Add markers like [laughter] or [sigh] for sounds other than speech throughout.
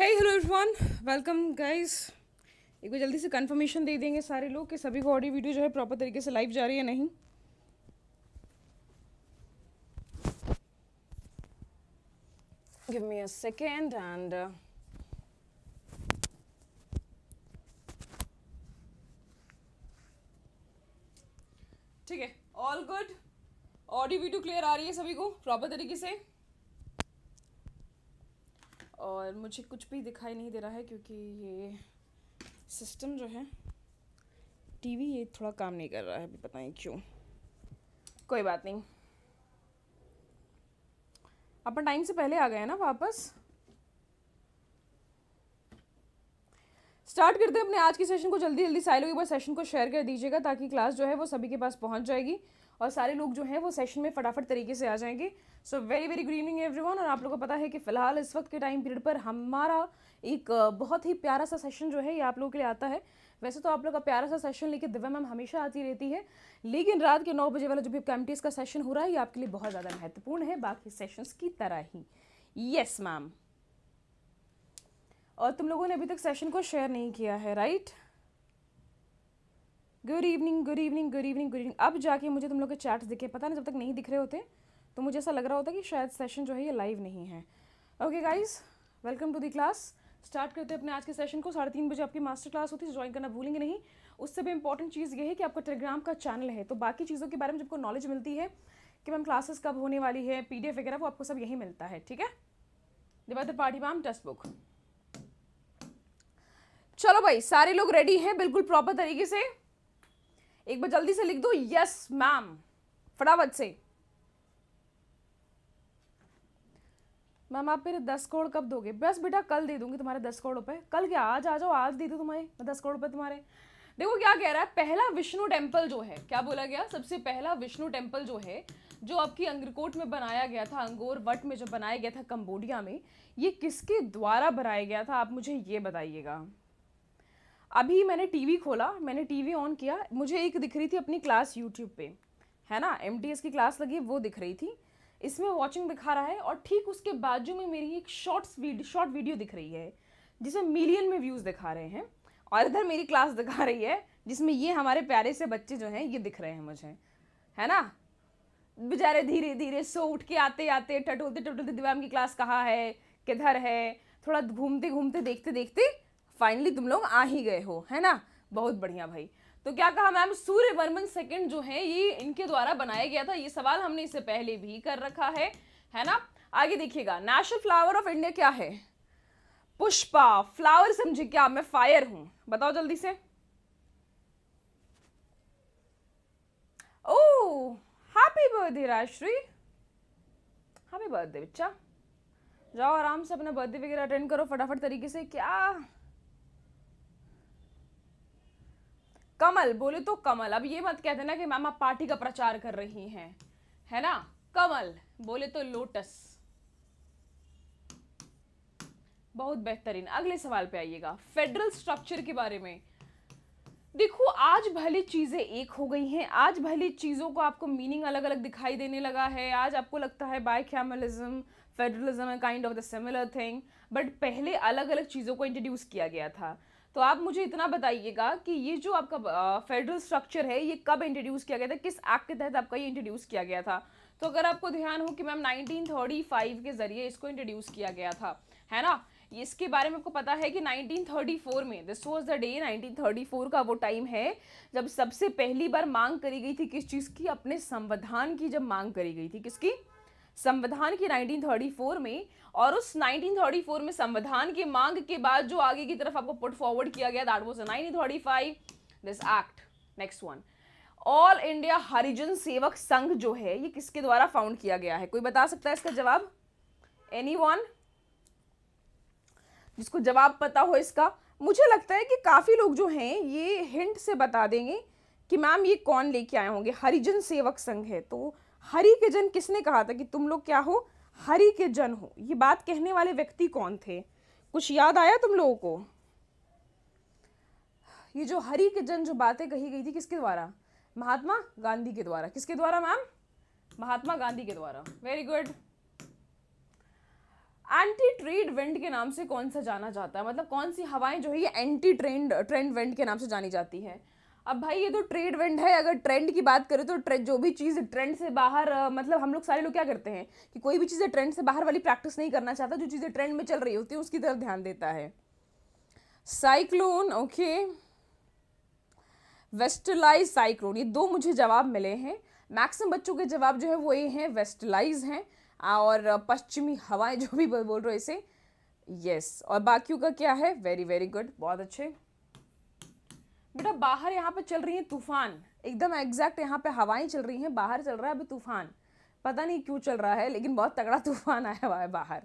है hello Irfan welcome guys एक बार जल्दी से कंफर्मेशन दे देंगे सारे लोग कि सभी को ऑडियो वीडियो जो है प्रॉपर तरीके से लाइव जा रही है नहीं give me a second and ठीक है all good audio video clear आ रही है सभी को प्रॉपर तरीके से और मुझे कुछ भी दिखाई नहीं दे रहा है क्योंकि ये सिस्टम जो है टीवी ये थोड़ा काम नहीं कर रहा है अभी पता नहीं क्यों कोई बात नहीं अपन टाइम से पहले आ गए ना वापस स्टार्ट करते हैं अपने आज के सेशन को जल्दी जल्दी साइलो एक बार सेशन को शेयर कर दीजिएगा ताकि क्लास जो है वो सभी के पास पहुंच जाएगी और सारे लोग जो हैं वो सेशन में फटाफट तरीके से आ जाएंगे so very very good evening every और आप लोगों को पता है कि फ़िलहाल इस वक्त के टाइम पीरियड पर हमारा एक बहुत ही प्यारा सा सेशन जो है ये आप लोगों के लिए आता है वैसे तो आप लोग का प्यारा सा सेशन लेके दिव्या मैम हमेशा आती रहती है लेकिन रात के नौ बजे वाला जो भी कैम्पटीज़ का सेशन हो रहा है ये आपके लिए बहुत ज़्यादा महत्वपूर्ण है बाकी सेशंस की तरह ही यस मैम और तुम लोगों ने अभी तक सेशन को शेयर नहीं किया है right good evening good evening good evening good evening अब जाके मुझे तुम लोग के चैट्स दिखे पता नहीं जब तक नहीं दिख रहे होते तो मुझे ऐसा लग रहा होता कि शायद सेशन जो है ये लाइव नहीं है okay guys welcome to the class start करते हैं अपने आज के सेशन को साढ़े तीन बजे आपकी मास्टर क्लास होती है ज्वाइन करना भूलेंगे नहीं उससे भी इंपॉर्टेंट चीज़ ये है कि आपका टेलीग्राम का चैनल है तो बाकी चीज़ों के बारे में जब नॉलेज मिलती है कि मैम क्लासेस कब होने वाली है पी वगैरह वो आपको सब यही मिलता है ठीक है दिवाद पार्टी मैम टेक्स्ट बुक चलो भाई सारे लोग रेडी हैं बिल्कुल प्रॉपर तरीके से एक बार जल्दी से लिख दो यस मैम फटाफट से मैम आप मेरे दस करोड़ कब दोगे बस बेटा कल दे दूंगी तुम्हारे दस करोड़ रुपए कल क्या आज आ जाओ आज दे दू तुम्हारे मैं दस करोड़ रुपए तुम्हारे देखो क्या कह रहा है पहला विष्णु टेम्पल जो है क्या बोला गया सबसे पहला विष्णु टेम्पल जो है जो आपकी अंग्रकोट में बनाया गया था अंगोर वट में जो बनाया गया था कंबोडिया में ये किसके द्वारा बनाया गया था आप मुझे ये बताइएगा अभी मैंने टीवी खोला मैंने टीवी ऑन किया मुझे एक दिख रही थी अपनी क्लास यूट्यूब पे है ना एम की क्लास लगी वो दिख रही थी इसमें वॉचिंग दिखा रहा है और ठीक उसके बाजू में मेरी एक शॉर्ट्स शॉर्ट वीडियो दिख रही है जिसमें मिलियन में व्यूज़ दिखा रहे हैं और इधर मेरी क्लास दिखा रही है जिसमें ये हमारे प्यारे से बच्चे जो हैं ये दिख रहे हैं मुझे है ना बेचारे धीरे धीरे सो उठ के आते आते टटोलते टटोलते दिवाम की क्लास कहाँ है किधर है थोड़ा घूमते घूमते देखते देखते फाइनली तुम लोग आ ही गए हो है ना बहुत बढ़िया भाई तो क्या कहा मैम सूर्य वर्मन सेकंड जो है ये इनके द्वारा बनाया गया था ये सवाल हमने इससे पहले भी कर रखा है है ना आगे देखिएगा नेशनल फ्लावर ऑफ इंडिया क्या है पुष्पा फ्लावर समझे क्या मैं फायर हूं बताओ जल्दी से oh happy birthday Rajshree happy birthday बच्चा जाओ आराम से अपना बर्थडे वगैरह अटेंड करो फटाफट तरीके से क्या कमल बोले तो कमल अब ये मत कहते ना कि मैम आप पार्टी का प्रचार कर रही हैं है ना कमल बोले तो लोटस बहुत बेहतरीन अगले सवाल पे आइएगा फेडरल स्ट्रक्चर के बारे में देखो आज भली चीज़ें एक हो गई हैं आज भली चीज़ों को आपको मीनिंग अलग अलग दिखाई देने लगा है आज आपको लगता है by federalism kind of the similar thing but पहले अलग अलग चीज़ों को इंट्रोड्यूस किया गया था तो आप मुझे इतना बताइएगा कि ये जो आपका फेडरल स्ट्रक्चर है ये कब इंट्रोड्यूस किया गया था किस एक्ट के तहत आपका ये इंट्रोड्यूस किया गया था तो अगर आपको ध्यान हो कि मैम 1935 के ज़रिए इसको इंट्रोड्यूस किया गया था है ना इसके बारे में आपको पता है कि 1934 में दिस वॉज द डे 1934 का वो टाइम है जब सबसे पहली बार मांग करी गई थी किस चीज़ की अपने संविधान की जब मांग करी गई थी किसकी संविधान की 1934 में और उस 1934 में संविधान की मांग के बाद जो आगे की तरफ आपको पुट फॉरवर्ड किया गया that was nineteen thirty five this act next one all India Harijan Sevak Sangh जो है ये किसके द्वारा फाउंड किया गया है कोई बता सकता है इसका जवाब एनी जिसको जवाब पता हो इसका मुझे लगता है कि काफ़ी लोग जो हैं ये हिंट से बता देंगे कि मैम ये कौन लेके आए होंगे हरिजन सेवक संघ है तो हरि के जन किसने कहा था कि तुम लोग क्या हो हरि के जन हो ये बात कहने वाले व्यक्ति कौन थे कुछ याद आया तुम लोगों को ये जो हरि के जन जो बातें कही गई थी किसके द्वारा महात्मा गांधी के द्वारा किसके द्वारा मैम महात्मा गांधी के द्वारा very good anti trade went के नाम से कौन सा जाना जाता है मतलब कौन सी हवाएं जो है ये एंटी ट्रेंड ट्रेंड वेंट के नाम से जानी जाती है अब भाई ये तो ट्रेड वेंड है अगर ट्रेंड की बात करें तो ट्रेंड जो भी चीज़ ट्रेंड से बाहर मतलब हम लोग सारे लोग क्या करते हैं कि कोई भी चीज़ें ट्रेंड से बाहर वाली प्रैक्टिस नहीं करना चाहता जो चीज़ें ट्रेंड में चल रही होती है उसकी तरफ ध्यान देता है साइक्लोन ओके वेस्टलाइज साइक्लोन ये दो मुझे जवाब मिले हैं मैक्सिम बच्चों के जवाब जो है वो ये हैं वेस्टलाइज हैं और पश्चिमी हवाएं जो भी बोल रहे इसे यस और बाकियों का क्या है वेरी वेरी गुड बहुत अच्छे बेटा बाहर यहाँ पे चल रही है तूफान एकदम एग्जैक्ट यहाँ पे हवाएं चल रही हैं बाहर चल रहा है अभी तूफान पता नहीं क्यों चल रहा है लेकिन बहुत तगड़ा तूफान आया हुआ है बाहर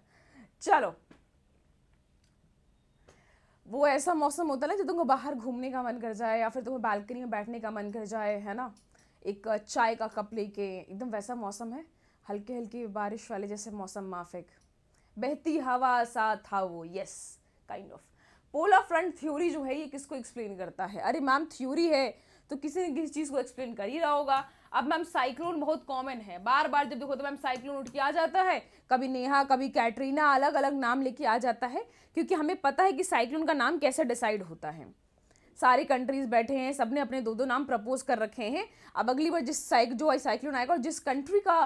चलो वो ऐसा मौसम होता है ना जब तुमको बाहर घूमने का मन कर जाए या फिर तुम्हें बालकनी में बैठने का मन कर जाए है ना एक चाय का कप लेके एकदम वैसा मौसम है हल्के हल्के बारिश वाले जैसे मौसम माफिक बहती हवा सा था वो yes kind of polar front theory जो है ये किसको एक्सप्लेन करता है अरे मैम थ्योरी है तो किसी ने किसी चीज़ को एक्सप्लेन कर ही रहा होगा अब मैम साइक्लोन बहुत कॉमन है बार बार जब देखो तो मैम साइक्लोन उठ के आ जाता है कभी नेहा कभी कैटरीना अलग अलग नाम लेके आ जाता है क्योंकि हमें पता है कि साइक्लोन का नाम कैसे डिसाइड होता है सारे कंट्रीज बैठे हैं सबने अपने दो दो नाम प्रपोज कर रखे हैं अब अगली बार जिस साइक जो साइक्लोन आएगा और जिस कंट्री का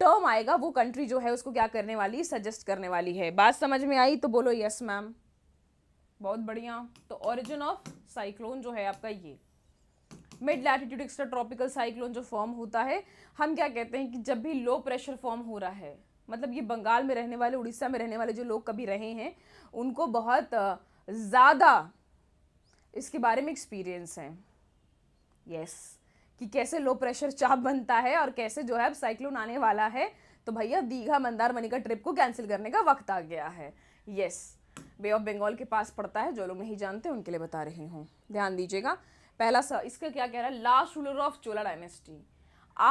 टर्म आएगा वो कंट्री जो है उसको क्या करने वाली सजेस्ट करने वाली है बात समझ में आई तो बोलो यस मैम बहुत बढ़िया तो ओरिजिन ऑफ साइक्लोन जो है आपका ये mid latitude extra tropical cyclone जो फॉर्म होता है हम क्या कहते हैं कि जब भी लो प्रेशर फॉर्म हो रहा है मतलब ये बंगाल में रहने वाले उड़ीसा में रहने वाले जो लोग कभी रहे हैं उनको बहुत ज़्यादा इसके बारे में एक्सपीरियंस है यस कि कैसे लो प्रेशर चाप बनता है और कैसे जो है अब साइक्लोन आने वाला है तो भैया दीघा मंदार मनी का ट्रिप को कैंसिल करने का वक्त आ गया है yes yes. Bay of Bengal के पास पड़ता है जो लोग नहीं जानते उनके लिए बता रही हूँ ध्यान दीजिएगा पहला सा इसका क्या कह रहा है last ruler of Chola dynasty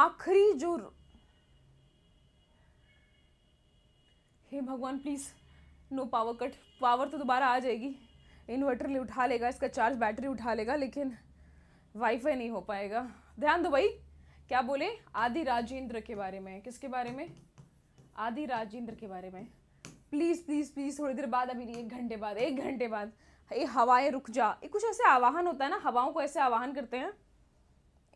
आखिरी जो हे भगवान please no power cut power तो दोबारा आ जाएगी इन्वर्टर ले उठा लेगा इसका चार्ज बैटरी उठा लेगा लेकिन वाईफाई नहीं हो पाएगा ध्यान दो भाई क्या बोले आदि राजेंद्र के बारे में किसके बारे में आदि राजेंद्र के बारे में प्लीज़ प्लीज़ प्लीज़ थोड़ी देर बाद अभी एक घंटे बाद एक घंटे बाद ये हवाएं रुक जा ये कुछ ऐसे आवाहन होता है ना हवाओं को ऐसे आवाहन करते हैं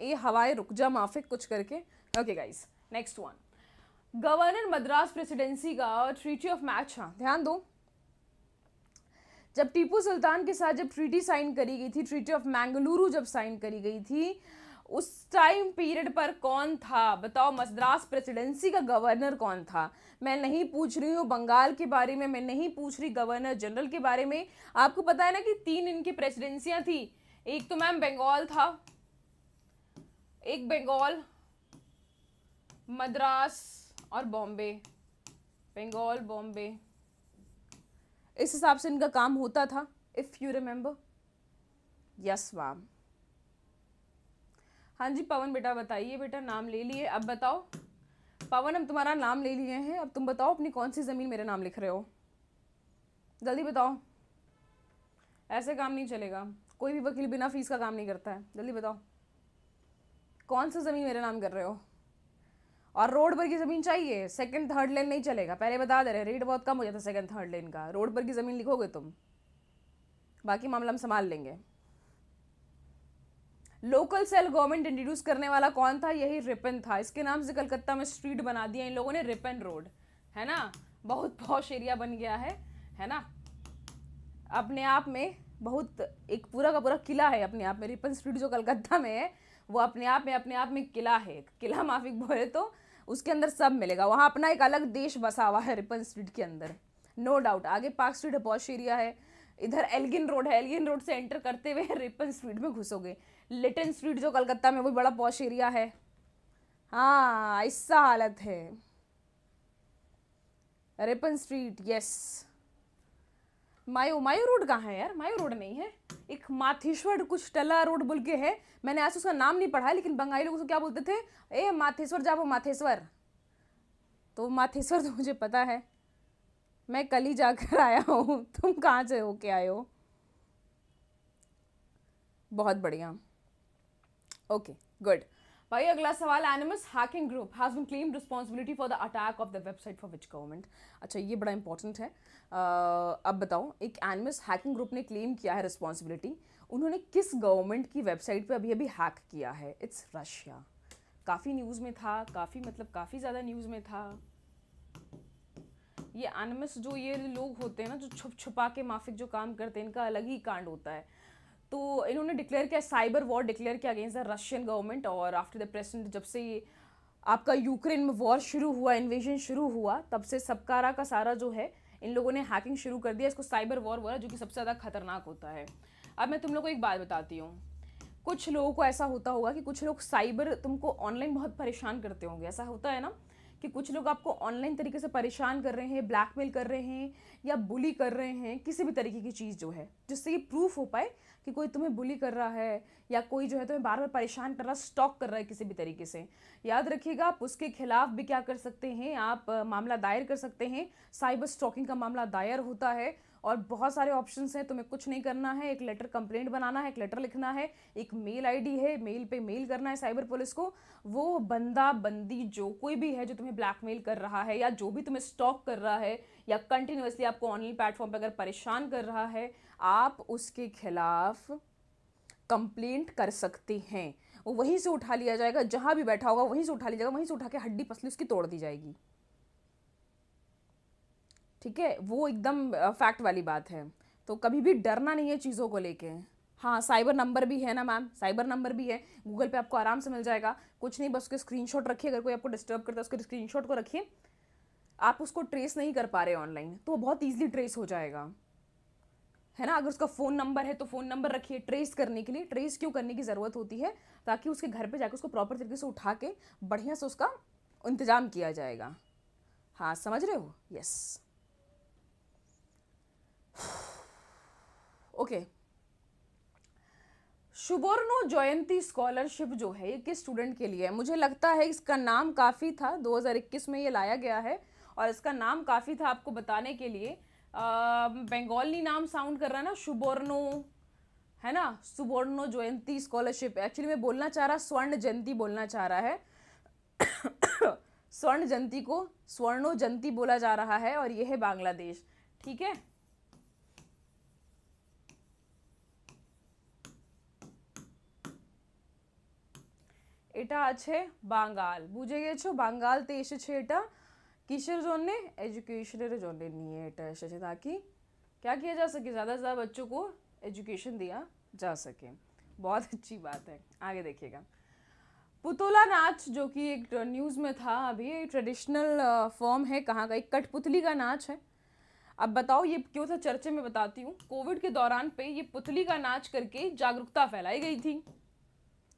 ये हवाएं रुक जा माफिक कुछ करके okay guys next one governor Madras presidency का ट्रीटी ऑफ मैच हाँ ध्यान दो जब टीपू सुल्तान के साथ जब ट्रीटी साइन करी गई थी ट्रीटी ऑफ मैंगलुरु जब साइन करी गई थी उस टाइम पीरियड पर कौन था बताओ मद्रास प्रेसिडेंसी का गवर्नर कौन था मैं नहीं पूछ रही हूँ बंगाल के बारे में मैं नहीं पूछ रही गवर्नर जनरल के बारे में आपको पता है ना कि तीन इनकी प्रेसिडेंसियाँ थी एक तो मैम बंगाल था एक बंगाल मद्रास और बॉम्बे बंगाल बॉम्बे इस हिसाब से इनका काम होता था if you remember yes ma'am हाँ जी पवन बेटा बताइए बेटा नाम ले लिए अब बताओ पवन हम तुम्हारा नाम ले लिए हैं अब तुम बताओ अपनी कौन सी ज़मीन मेरा नाम लिख रहे हो जल्दी बताओ ऐसे काम नहीं चलेगा कोई भी वकील बिना फीस का काम नहीं करता है जल्दी बताओ कौन सा ज़मीन मेरा नाम कर रहे हो और रोड पर की ज़मीन चाहिए सेकंड थर्ड लेन नहीं चलेगा पहले बता दे रहे रेट बहुत कम हो जाता है सेकंड थर्ड लेन का रोड पर की ज़मीन लिखोगे तुम बाकी मामला हम संभाल लेंगे लोकल सेल गवर्नमेंट इंट्रोड्यूस करने वाला कौन था यही रिपन था इसके नाम से कलकत्ता में स्ट्रीट बना दिया इन लोगों ने रिपन रोड है ना बहुत पॉश एरिया बन गया है है ना अपने आप में बहुत एक पूरा का पूरा किला है अपने आप में रिपन स्ट्रीट जो कलकत्ता में है वो अपने आप में अपने आप में किला है किला माफिक बोले तो उसके अंदर सब मिलेगा वहाँ अपना एक अलग देश बसा हुआ है रिपन स्ट्रीट के अंदर नो डाउट आगे पार्क स्ट्रीट पॉश एरिया है इधर एलगिन रोड है एलगिन रोड से एंटर करते हुए [laughs] रिपन स्ट्रीट में घुसोगे लिटन स्ट्रीट जो कलकत्ता में वो बड़ा पॉश एरिया है हाँ ऐसा हालत है Ripon street yes Mayo Mayo road कहाँ है यार मायू रोड नहीं है एक माथेश्वर कुछ टला रोड बोल के है मैंने आज उसका नाम नहीं पढ़ा लेकिन बंगाली लोग उसको क्या बोलते थे ए माथेश्वर जा वो माथेश्वर तो माथेश्वर तो मुझे पता है मैं कल ही जाकर आया हूँ तुम कहाँ से होके आए हो बहुत बढ़िया ओके गुड भाई अगला सवाल Anonymous hacking group has been claim responsibility for the attack of the website for which government अच्छा ये बड़ा इंपॉर्टेंट है uh, अब बताओ एक एनिमस हैकिंग ग्रुप ने क्लेम किया है रिस्पॉन्सिबिलिटी उन्होंने किस गवर्नमेंट की वेबसाइट पे अभी अभी हैक किया है इट्स रशिया काफ़ी न्यूज़ में था काफ़ी मतलब काफ़ी ज़्यादा न्यूज़ में था ये एनिमस जो ये लोग होते हैं ना जो छुप छुपा के माफिक जो काम करते हैं इनका अलग ही कांड होता है तो इन्होंने डिक्लेयर किया साइबर वॉर डिक्लेयर किया अगेंस्ट द रशियन गवर्नमेंट और आफ्टर द प्रेसिडेंट जब से आपका यूक्रेन में वॉर शुरू हुआ इन्वेजन शुरू हुआ तब से सबकारा का सारा जो है इन लोगों ने हैकिंग शुरू कर दिया इसको साइबर वॉर बोला जो कि सबसे ज़्यादा खतरनाक होता है अब मैं तुम लोग को एक बात बताती हूँ कुछ लोगों को ऐसा होता होगा कि कुछ लोग साइबर तुमको ऑनलाइन बहुत परेशान करते होंगे ऐसा होता है ना कि कुछ लोग आपको ऑनलाइन तरीके से परेशान कर रहे हैं ब्लैकमेल कर रहे हैं या बुली कर रहे हैं किसी भी तरीके की चीज़ जो है जिससे ये प्रूफ हो पाए कि कोई तुम्हें बुली कर रहा है या कोई जो है तुम्हें बार बार परेशान कर रहा स्टॉक कर रहा है किसी भी तरीके से याद रखिएगा आप उसके खिलाफ भी क्या कर सकते हैं आप मामला दायर कर सकते हैं साइबर स्टॉकिंग का मामला दायर होता है और बहुत सारे ऑप्शन हैं तुम्हें कुछ नहीं करना है एक लेटर कंप्लेंट बनाना है एक लेटर लिखना है एक मेल आई है मेल पर मेल करना है साइबर पुलिस को वो बंदा बंदी जो कोई भी है जो तुम्हें ब्लैकमेल कर रहा है या जो भी तुम्हें स्टॉक कर रहा है या कंटिन्यूसली आपको ऑनलाइन प्लेटफॉर्म पर अगर परेशान कर रहा है आप उसके खिलाफ कंप्लेंट कर सकते हैं वो वहीं से उठा लिया जाएगा जहाँ भी बैठा होगा वहीं से उठा लिया जाएगा वहीं से उठा के हड्डी पसली उसकी तोड़ दी जाएगी ठीक है वो एकदम फैक्ट वाली बात है तो कभी भी डरना नहीं है चीज़ों को लेके हाँ साइबर नंबर भी है ना मैम साइबर नंबर भी है गूगल पे आपको आराम से मिल जाएगा कुछ नहीं बस उसके स्क्रीनशॉट रखिए अगर कोई आपको डिस्टर्ब करता है उसके स्क्रीनशॉट को रखिए आप उसको ट्रेस नहीं कर पा रहे ऑनलाइन तो वो बहुत ईजिली ट्रेस हो जाएगा है ना अगर उसका फ़ोन नंबर है तो फ़ोन नंबर रखिए ट्रेस करने के लिए ट्रेस क्यों करने की ज़रूरत होती है ताकि उसके घर पर जाकर उसको प्रॉपर तरीके से उठा के बढ़िया से उसका इंतज़ाम किया जाएगा हाँ समझ रहे हो yes okay okay. Subarno Jayanti scholarship जो है ये किस स्टूडेंट के लिए है मुझे लगता है इसका नाम काफ़ी था 2021 में ये लाया गया है और इसका नाम काफ़ी था आपको बताने के लिए बंगाली नाम साउंड कर रहा है ना सुबर्णो है ना सुबर्णो जयंती स्कॉलरशिप एक्चुअली मैं बोलना चाह रहा स्वर्ण जयंती बोलना चाह रहा है [coughs] स्वर्ण जयंती को स्वर्णो जयंती बोला जा रहा है और ये है बांग्लादेश ठीक है इटा আছে बंगाल বুঝে গেছো बंगाल เทศ છેટા કિશોર ઝોન ને এড્યુકેશનલ ઝોન ને નીએ ઇટા છે છે તાકી ક્યા કિયા જા સકી જ્યાદા જ્યાદા બચ્ચો કો এড્યુકેશન દિયા જા સકે બહોત અચ્છી બાત હે આગે દેખિયેગા પુતલા નાચ જો કી એક ന്യൂઝ મેં થા અભી ટ્રેડિશનલ ફોર્મ હે કહા કા કટપુતલી કા નાચ હે અબ બતાઓ યે ક્યો થા ચર્ચે મેં બતાતી હું કોવિડ કે દોરાન પે યે पुતલી કા નાચ કરકે જાગ્રુતા ફેલાઈ ગઈ થી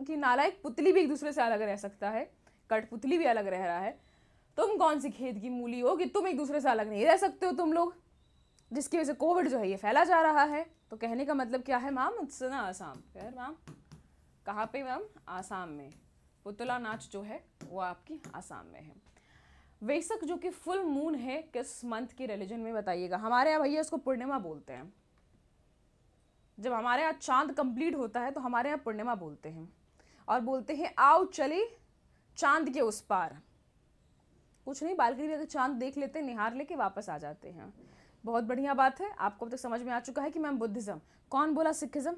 कि नालायक पुतली भी एक दूसरे से अलग रह सकता है कठपुतली भी अलग रह रहा है तुम कौन सी खेत की मूली हो कि तुम एक दूसरे से अलग नहीं रह सकते हो तुम लोग जिसकी वजह से कोविड जो है ये फैला जा रहा है तो कहने का मतलब क्या है मैम इट्स ना आसाम खैर मैम कहाँ पे मैम आसाम में पुतला नाच जो है वो आपकी आसाम में है वेसक जो कि फुल मून है किस मंथ के रिलीजन में बताइएगा हमारे यहाँ भैया इसको पूर्णिमा बोलते हैं जब हमारे यहाँ चांद कंप्लीट होता है तो हमारे यहाँ पूर्णिमा बोलते हैं और बोलते हैं आओ चले चांद के उस पार कुछ नहीं बालकनी में अगर चांद देख लेते हैं निहार लेके वापस आ जाते हैं बहुत बढ़िया बात है आपको अब तक समझ में आ चुका है कि मैम बुद्धिज़्म कौन बोला सिखिज़्म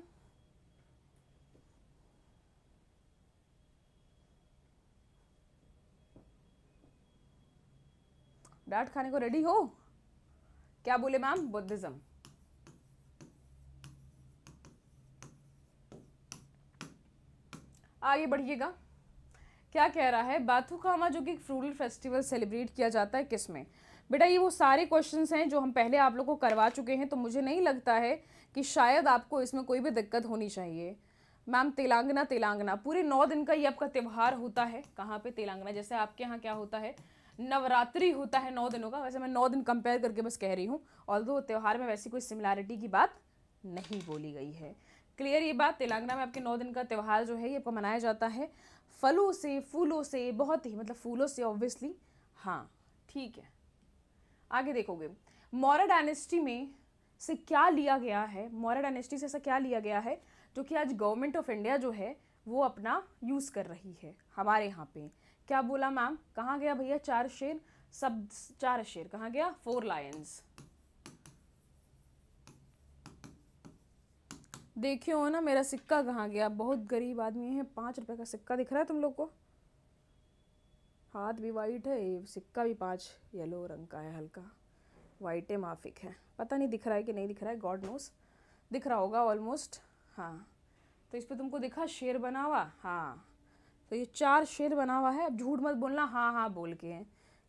डाट खाने को रेडी हो क्या बोले मैम बुद्धिज़्म आगे बढ़िएगा क्या कह रहा है बाथुकामा जो कि फ्रूडल फेस्टिवल सेलिब्रेट किया जाता है किस में बेटा ये वो सारे क्वेश्चंस हैं जो हम पहले आप लोग को करवा चुके हैं तो मुझे नहीं लगता है कि शायद आपको इसमें कोई भी दिक्कत होनी चाहिए मैम तेलंगाना तेलंगाना पूरे नौ दिन का ये आपका त्यौहार होता है कहाँ पे तेलंगाना जैसे आपके यहाँ क्या होता है नवरात्रि होता है नौ दिनों का वैसे मैं नौ दिन कंपेयर करके बस कह रही हूँ और दो त्यौहार में वैसी कोई सिमिलैरिटी की बात नहीं बोली गई है क्लियर ये बात तेलंगाना में आपके नौ दिन का त्यौहार जो है ये मनाया जाता है फलों से फूलों से बहुत ही मतलब फूलों से ऑब्वियसली हाँ ठीक है आगे देखोगे मौर्य डायनेस्टी में से क्या लिया गया है मौर्य डायनेस्टी से ऐसा क्या लिया गया है जो कि आज गवर्नमेंट ऑफ इंडिया जो है वो अपना यूज़ कर रही है हमारे यहाँ पे क्या बोला मैम कहाँ गया भैया चार शेर सब चार शेर कहाँ गया फोर लायंस देखे हो ना मेरा सिक्का कहाँ गया बहुत गरीब आदमी है पाँच रुपए का सिक्का दिख रहा है तुम लोग को हाथ भी वाइट है सिक्का भी पाँच येलो रंग का है हल्का वाइट है माफिक है पता नहीं दिख रहा है कि नहीं दिख रहा है गॉड नोस दिख रहा होगा ऑलमोस्ट हाँ तो इस पर तुमको दिखा शेर बना हुआ हाँ तो ये चार शेर बना हुआ है अब झूठ मत बोलना हाँ हाँ बोल के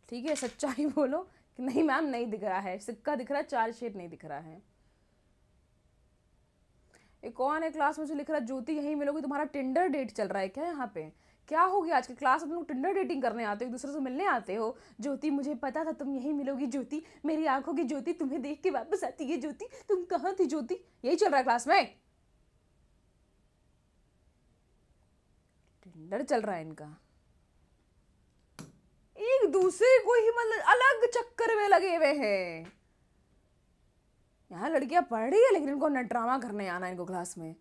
ठीक है सच्चाई [laughs] बोलो कि नहीं मैम नहीं दिख रहा है सिक्का दिख रहा है चार शेर नहीं दिख रहा है एक और है क्लास में जो लिख रहा है ज्योति यहीं मिलोगी तुम्हारा टिंडर डेट चल रहा है क्या यहाँ पे क्या होगी आज के क्लास में लोग टिंडर डेटिंग करने आते हो एक दूसरे से मिलने आते हो ज्योति मुझे पता था तुम यहीं मिलोगी ज्योति मेरी आंखों की ज्योति तुम्हें देख के वापस आती है ज्योति तुम कहाँ थी ज्योति यही चल रहा है क्लास में टिंडर चल रहा है इनका एक दूसरे को ही मतलब अलग चक्कर में लगे हुए हैं यहाँ लड़कियाँ पढ़ रही है लेकिन इनको ना ड्रामा करने आना इनको क्लास में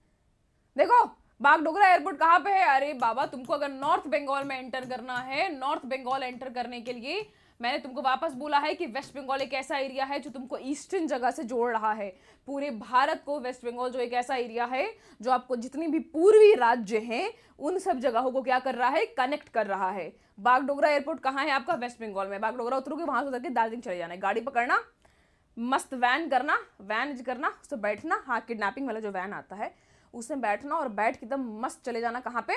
देखो बागडोगरा एयरपोर्ट कहाँ पे है अरे बाबा तुमको अगर नॉर्थ बंगाल में एंटर करना है नॉर्थ बंगाल एंटर करने के लिए मैंने तुमको वापस बोला है कि वेस्ट बंगाल एक ऐसा एरिया है जो तुमको ईस्टर्न जगह से जोड़ रहा है पूरे भारत को वेस्ट बंगाल जो एक ऐसा एरिया है जो आपको जितनी भी पूर्वी राज्य हैं उन सब जगहों को क्या कर रहा है कनेक्ट कर रहा है बागडोगरा एयरपोर्ट कहाँ है आपका वेस्ट बंगाल में बागडोगरा उतरोगे वहाँ से उतर के दार्जिलिंग चले जाना है गाड़ी पकड़ना मस्त वैन करना वैन करना उस पर बैठना हाँ किडनैपिंग वाला जो वैन आता है उसमें बैठना और बैठ के एकदम मस्त चले जाना कहाँ पे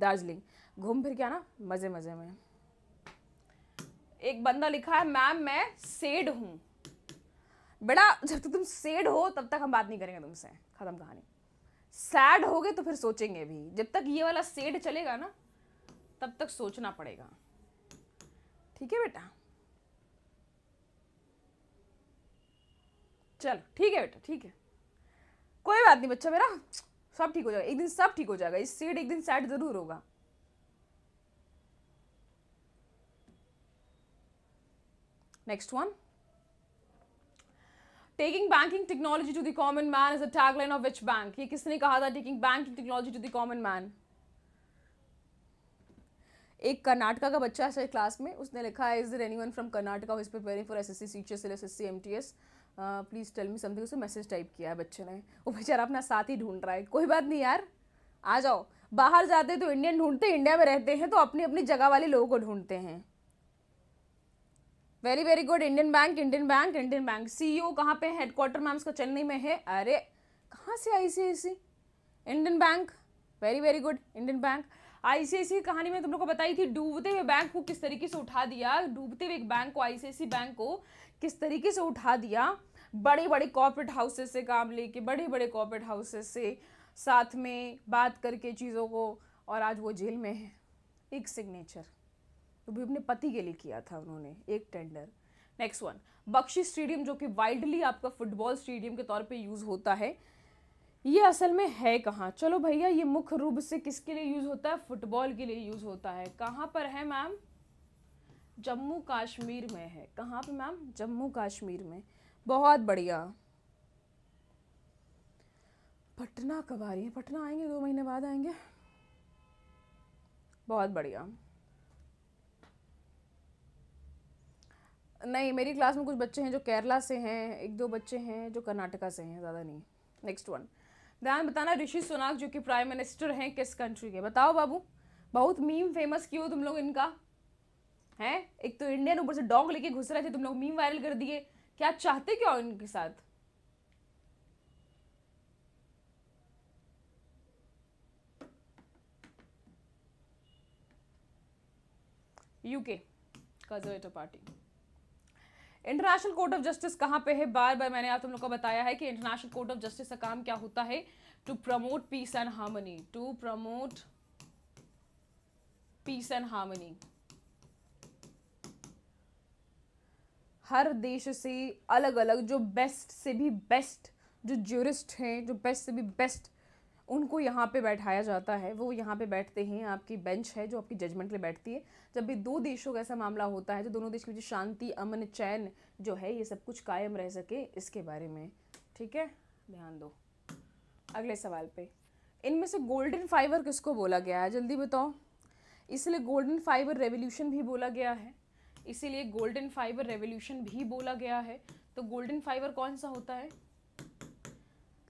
दार्जिलिंग घूम फिर के आना मज़े मज़े में एक बंदा लिखा है मैम मैं सेड हूँ बेटा जब तक तो तुम सेड हो तब तक हम बात नहीं करेंगे तुमसे ख़त्म कहानी सैड हो गए तो फिर सोचेंगे भी जब तक ये वाला सेड चलेगा ना तब तक सोचना पड़ेगा ठीक है बेटा चलो ठीक है बेटा ठीक है कोई बात नहीं बच्चा मेरा सब ठीक हो जाएगा एक दिन सब ठीक हो जाएगा इस सीट एक दिन सेट ज़रूर होगा Next one. Taking banking technology to the common man is a tagline of which bank ये किसने कहा था taking banking technology to the common man एक कर्नाटका का बच्चा है क्लास में उसने लिखा है is there any one from Karnataka who is preparing for S S C C S S S C M T S please tell me something उसे message type किया है बच्चे ने वो बेचारा अपना साथ ही ढूंढ रहा है कोई बात नहीं यार आ जाओ बाहर जाते तो इंडियन ढूंढते इंडिया में रहते हैं तो अपनी अपनी जगह वाले लोगों को ढूंढते हैं very very good Indian bank Indian bank Indian bank C O कहाँ पे हेडक्वार्टर मैम उसका चेन्नई में है अरे कहाँ से I C I C Indian bank very very good Indian bank I I C C कहानी में तुम लोग को बताई थी डूबते हुए बैंक को किस तरीके से उठा दिया डूबते हुए एक बैंक को आईसीआईसी बैंक को किस तरीके से उठा दिया बड़े बड़े कॉर्पोरेट हाउसेस से काम लेके बड़े बड़े कॉर्पोरेट हाउसेस से साथ में बात करके चीज़ों को और आज वो जेल में है एक सिग्नेचर वो भी अपने पति के लिए किया था उन्होंने एक tender next one Bakshi stadium जो कि वाइडली आपका फुटबॉल स्टेडियम के तौर पे यूज़ होता है ये असल में है कहाँ चलो भैया ये मुख्य रूप से किसके लिए यूज़ होता है फुटबॉल के लिए यूज़ होता है कहाँ पर है मैम जम्मू कश्मीर में है कहाँ पे मैम जम्मू कश्मीर में बहुत बढ़िया पटना कब आ रही है पटना आएंगे दो महीने बाद आएंगे बहुत बढ़िया नहीं मेरी क्लास में कुछ बच्चे हैं जो केरला से हैं एक दो बच्चे हैं जो कर्नाटका से हैं ज़्यादा नहीं नेक्स्ट वन ध्यान बताना ऋषि सुनाक जो कि प्राइम मिनिस्टर हैं किस कंट्री के बताओ बाबू बहुत मीम फेमस क्यों तुम लोग इनका हैं एक तो इंडियन ऊपर से डॉग लेके घुस रहे थे तुम लोग मीम वायरल कर दिए क्या चाहते क्या इनके साथ UK conservative party international court of justice कहाँ पे है बार बार मैंने आप तुम लोग को बताया है कि इंटरनेशनल कोर्ट ऑफ जस्टिस का काम क्या होता है to promote peace and harmony to promote peace and harmony हर देश से अलग अलग जो बेस्ट से भी बेस्ट जो ज्यूरिस्ट हैं जो बेस्ट से भी बेस्ट उनको यहाँ पे बैठाया जाता है वो यहाँ पे बैठते हैं आपकी बेंच है जो आपकी जजमेंट के लिए बैठती है जब भी दो देशों का ऐसा मामला होता है तो दोनों देश के बीच शांति अमन चैन जो है ये सब कुछ कायम रह सके इसके बारे में ठीक है ध्यान दो अगले सवाल पे इनमें से गोल्डन फाइबर किसको बोला गया है जल्दी बताओ इसलिए गोल्डन फाइबर रेवोल्यूशन भी बोला गया है इसीलिए गोल्डन फाइबर रेवोल्यूशन भी बोला गया है तो गोल्डन फाइबर कौन सा होता है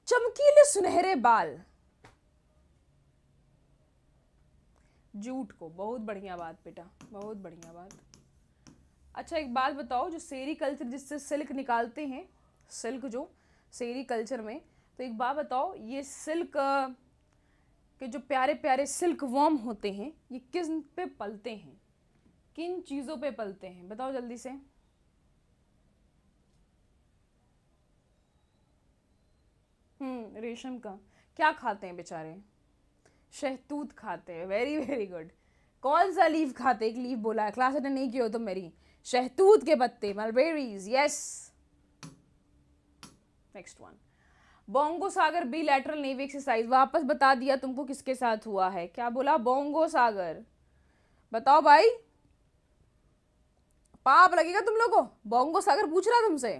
चमकीले सुनहरे बाल जूट को बहुत बढ़िया बात बेटा बहुत बढ़िया बात अच्छा एक बात बताओ जो सेरी कल्चर जिससे सिल्क निकालते हैं सिल्क जो सेरी कल्चर में तो एक बात बताओ ये सिल्क के जो प्यारे प्यारे सिल्क वॉर्म होते हैं ये किस पे पलते हैं किन चीज़ों पे पलते हैं बताओ जल्दी से हम्म रेशम का क्या खाते हैं बेचारे शहतूत खाते हैं वेरी वेरी गुड कौन सा लीफ खाते एक लीफ बोला है क्लास अटेंड नहीं किया हो तो मेरी शहतूत के पत्ते mulberries yes next one Bongo Sagar bilateral navy exercise वापस बता दिया तुमको किसके साथ हुआ है क्या बोला बोंगो सागर बताओ भाई पाप लगेगा तुम लोगों बोंगो सागर पूछ रहा तुमसे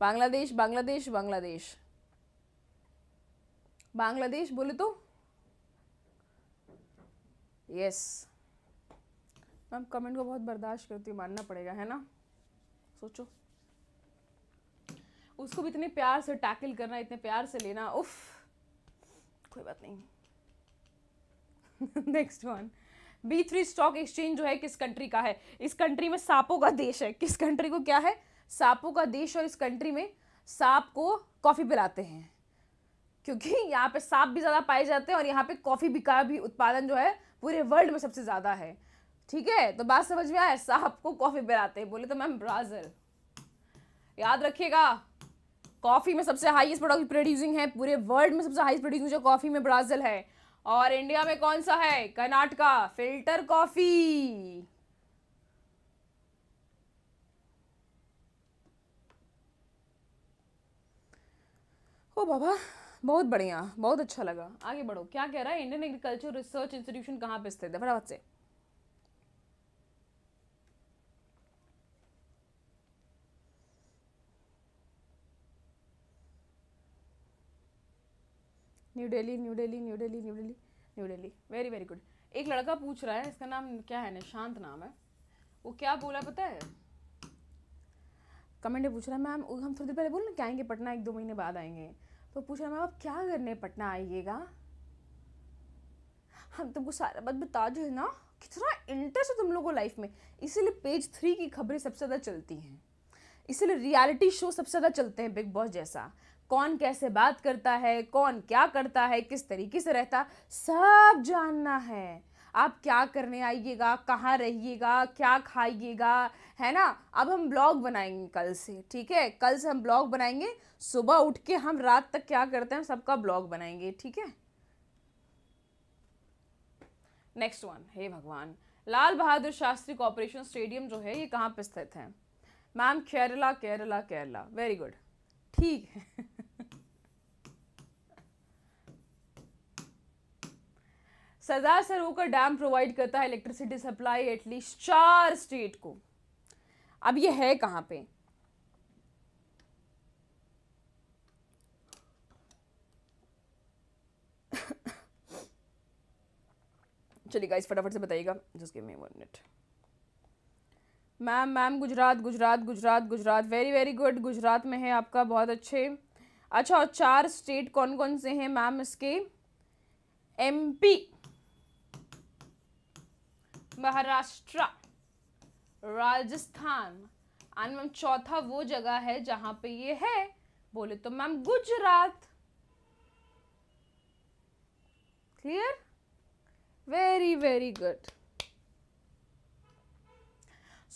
बांग्लादेश बांग्लादेश बांग्लादेश बांग्लादेश बोले तो यस मैम कमेंट को बहुत बर्दाश्त करती हूँ मानना पड़ेगा है ना सोचो उसको भी इतने प्यार से टैकल करना इतने प्यार से लेना उफ कोई बात नहीं next [laughs] one B three stock exchange जो है किस कंट्री का है इस कंट्री में सांपों का देश है किस कंट्री को क्या है सांपों का देश और इस कंट्री में सांप को कॉफ़ी पिलाते हैं क्योंकि यहाँ पे सांप भी ज़्यादा पाए जाते हैं और यहाँ पे कॉफ़ी का भी उत्पादन जो है पूरे वर्ल्ड में सबसे ज़्यादा है ठीक है तो बात समझ में आया सांप को कॉफ़ी पिलाते हैं बोले तो मैम ब्राज़ील याद रखिएगा कॉफ़ी में सबसे हाईएस्ट प्रोड्यूसिंग है पूरे वर्ल्ड में सबसे हाईएस्ट प्रोड्यूसिंग जो कॉफ़ी में ब्राज़ील है और इंडिया में कौन सा है कर्नाटका फिल्टर कॉफी ओ बाबा बहुत बढ़िया बहुत अच्छा लगा आगे बढ़ो क्या कह रहा है इंडियन एग्रीकल्चर रिसर्च इंस्टीट्यूशन कहाँ पे स्थित है फटाफट से New Delhi New Delhi New Delhi New Delhi New Delhi very very good एक लड़का पूछ रहा है इसका नाम क्या है निशांत नाम है वो क्या बोला पता है कमेंट पूछ रहा है मैम हम थोड़ी देर पहले बोल ना क्या आएंगे पटना एक दो महीने बाद आएंगे तो पूछ रहा है मैम आप क्या करने पटना आइएगा हम तुमको सारा बात बता जो है ना कितना इंटरेस्ट है तुम लोगों को लाइफ में इसीलिए पेज थ्री की खबरें सबसे ज़्यादा चलती हैं इसीलिए रियलिटी शो सबसे ज़्यादा चलते हैं बिग बॉस जैसा कौन कैसे बात करता है कौन क्या करता है किस तरीके से रहता सब जानना है आप क्या करने आइएगा कहाँ रहिएगा क्या खाइएगा है ना अब हम ब्लॉग बनाएंगे कल से ठीक है कल से हम ब्लॉग बनाएंगे सुबह उठ के हम रात तक क्या करते हैं सबका ब्लॉग बनाएंगे ठीक है नेक्स्ट वन हे भगवान लाल बहादुर शास्त्री कॉपरेशन स्टेडियम जो है ये कहाँ पर स्थित है ma'am Kerala Kerala Kerala very good ठीक है सरदार सरोवर डैम प्रोवाइड करता है इलेक्ट्रिसिटी सप्लाई एटलीस्ट चार स्टेट को अब ये है कहाँ पे चलिए गाइस फटाफट से बताइएगा just give me one minute ma'am ma'am Gujarat Gujarat Gujarat Gujarat very very good Gujarat में है आपका बहुत अच्छे अच्छा और चार स्टेट कौन कौन से हैं मैम इसके MP Maharashtra Rajasthan and ma'am चौथा वो जगह है जहां पे ये है बोले तो ma'am Gujarat clear very very good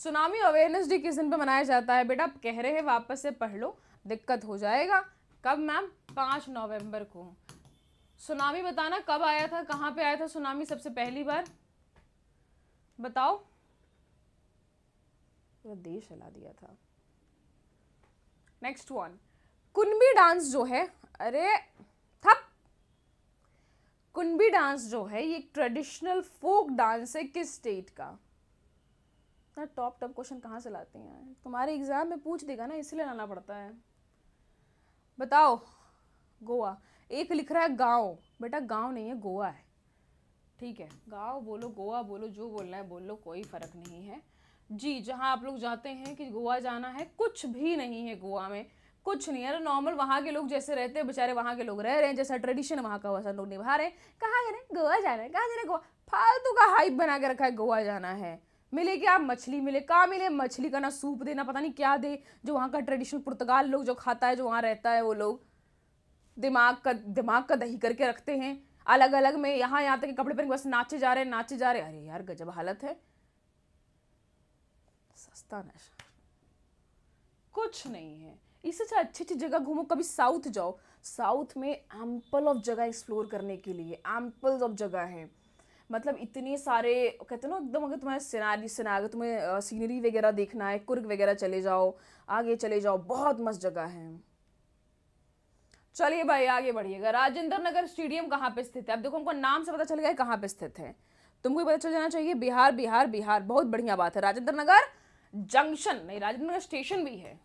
tsunami awareness day किस दिन पर मनाया जाता है बेटा आप कह रहे हैं वापस से पढ़ लो दिक्कत हो जाएगा कब मैम पाँच नवंबर को सुनामी बताना कब आया था कहाँ पे आया था सुनामी सबसे पहली बार बताओ देश हिला दिया था नेक्स्ट वन कुनबी डांस जो है अरे थप कुनबी डांस जो है ये ट्रेडिशनल फोक डांस है किस स्टेट का ना टॉप टॉप क्वेश्चन कहाँ से लाते हैं तुम्हारे एग्जाम में पूछ देगा ना इसलिए लाना पड़ता है बताओ गोवा एक लिख रहा है गांव बेटा गांव नहीं है गोवा है ठीक है गाँव बोलो गोवा बोलो जो बोलना है बोल लो कोई फ़र्क नहीं है जी जहाँ आप लोग जाते हैं कि गोवा जाना है कुछ भी नहीं है गोवा में कुछ नहीं है नॉर्मल वहाँ के लोग जैसे रहते हैं बेचारे वहाँ के लोग रह रहे हैं जैसा ट्रेडिशन वहाँ का वैसा लोग निभा रहे हैं कहाँ जा रहे हैं गोवा जा रहे हैं कहाँ हैं गोवा फालतू का हाइप बना के रखा है गोवा जाना है मिले क्या मछली मिले कहाँ मिले मछली का ना सूप देना पता नहीं क्या दे जो वहाँ का ट्रेडिशनल पुर्तगाल लोग जो खाता है जो वहाँ रहता है वो लोग दिमाग का दिमाग का दही करके रखते हैं अलग अलग में यहाँ यहाँ तक कपड़े पहन बस नाचे जा रहे हैं नाचे जा रहे हैं अरे यार गजब हालत है सस्ता नशा कुछ नहीं है इससे अच्छा अच्छी अच्छी जगह घूमो कभी साउथ जाओ साउथ में एम्पल ऑफ जगह एक्सप्लोर करने के लिए एम्पल्स ऑफ जगह है मतलब इतने सारे कहते हैं ना एकदम अगर तुम्हारे सिनारी सिना अगर तुम्हें सीनरी वगैरह देखना है कुर्ग वगैरह चले जाओ आगे चले जाओ बहुत मस्त जगह है चलिए भाई आगे बढ़िएगा राजेंद्र नगर स्टेडियम कहाँ पे स्थित है अब देखो हमको नाम से पता चल गया है कहाँ पे स्थित है तुमको पता चल जाना चाहिए बिहार बिहार बिहार बहुत बढ़िया बात है राजेंद्र नगर जंक्शन नहीं राजेंद्र नगर स्टेशन भी है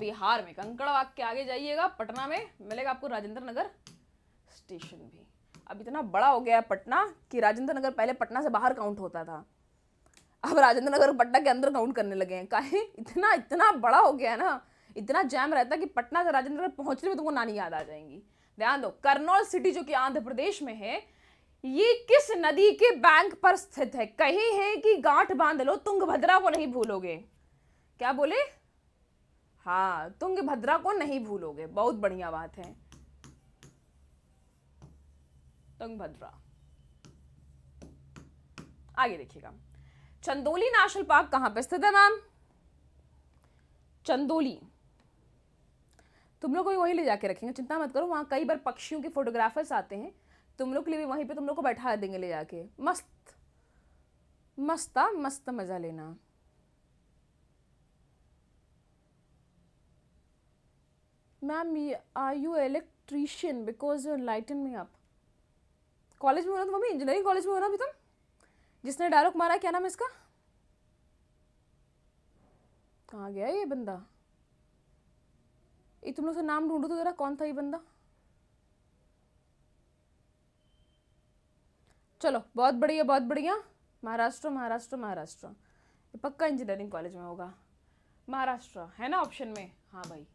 बिहार में वाक के आगे जाइएगा पटना में मिलेगा आपको राजेंद्र नगर स्टेशन भी अब इतना बड़ा हो गया है पटना कि राजेंद्र नगर पहले पटना से बाहर काउंट होता था अब राजेंद्र नगर पटना के अंदर काउंट करने लगे हैं काहे इतना इतना बड़ा हो गया है ना इतना जैम रहता है कि पटना से राजेंद्र नगर पहुंचने में तुमको नानी याद आ जाएंगी ध्यान दो करनौल सिटी जो कि आंध्र प्रदेश में है ये किस नदी के बैंक पर स्थित है कही है कि गांठ बांध लो तुंग भद्रा को नहीं भूलोगे क्या बोले हाँ तुंग भद्रा को नहीं भूलोगे बहुत बढ़िया बात है तुंग भद्रा आगे देखिएगा चंदोली नेशनल पार्क कहां पर स्थित है मैम चंदोली तुम लोग को भी वहीं ले जाके रखेंगे चिंता मत करो वहाँ कई बार पक्षियों के फोटोग्राफर्स आते हैं तुम लोग के लिए भी वहीं पे तुम लोग को बैठा देंगे ले जाके मस्त मस्ता हाँ, मस्त मज़ा लेना ma'am are you electrician because you lighten me up college में हो रहा था तो मम्मी इंजीनियरिंग कॉलेज में हो रहा अभी तुम जिसने डायलॉग मारा क्या नाम इसका कहाँ गया ये बंदा ये तुम लोग से नाम ढूंढो तो ज़रा कौन था ये बंदा चलो बहुत बढ़िया बहुत बढ़िया महाराष्ट्र महाराष्ट्र महाराष्ट्र पक्का इंजीनियरिंग कॉलेज में होगा महाराष्ट्र है ना ऑप्शन में हाँ भाई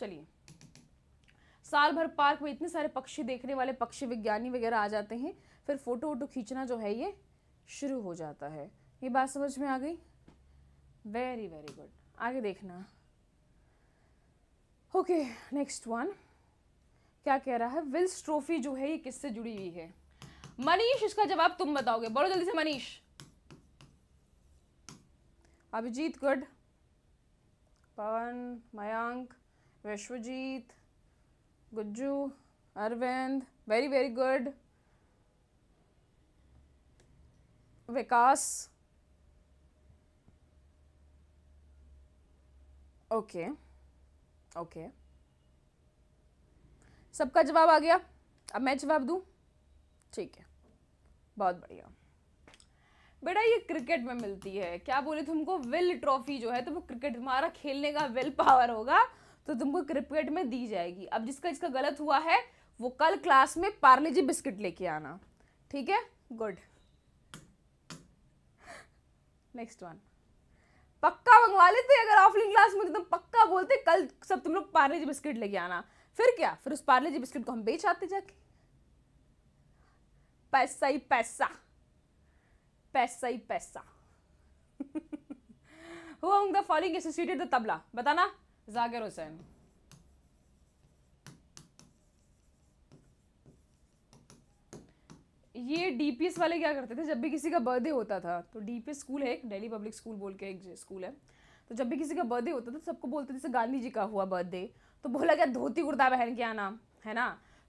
चलिए साल भर पार्क में इतने सारे पक्षी देखने वाले पक्षी विज्ञानी वगैरह आ जाते हैं फिर फ़ोटो वोटो खींचना जो है ये शुरू हो जाता है ये बात समझ में आ गई वेरी वेरी गुड आगे देखना ओके नेक्स्ट वन क्या कह रहा है विल्स ट्रॉफी जो है ये किससे जुड़ी हुई है मनीष इसका जवाब तुम बताओगे बोलो जल्दी से Manish Abhijeet good Pawan Mayank Vishwajeet Gujju Arvind very very good Vikas okay okay. Okay सबका जवाब आ गया अब मैं जवाब दूँ ठीक है बहुत बढ़िया बेटा ये क्रिकेट में मिलती है क्या बोले तुमको विल ट्रॉफी जो है तो वो क्रिकेट तुम्हारा खेलने का विल पावर होगा तो तुमको क्रिकेट में दी जाएगी अब जिसका जिसका गलत हुआ है वो कल क्लास में पार्ले जी बिस्किट लेके आना ठीक है गुड नेक्स्ट वन पक्का मंगवा लेते अगर ऑफलाइन क्लास में एकदम पक्का बोलते कल सब तुम लोग पार्ले जी बिस्किट लेके आना फिर क्या फिर उस पार्ले जी बिस्किट को हम बेच आते जाके पैसा ही पैसा पैसा ही पैसा [laughs] हुआ the following associated the tabla बताना जागर हुसैन ये डीपीएस वाले क्या करते थे जब भी किसी का बर्थडे होता था तो डीपीएस स्कूल है एक दिल्ली पब्लिक स्कूल बोल के एक स्कूल है तो जब भी किसी का बर्थडे होता था तो सबको बोलते जैसे गांधी जी का हुआ बर्थडे तो बोला गया धोती कुर्ता पहन के आना है ना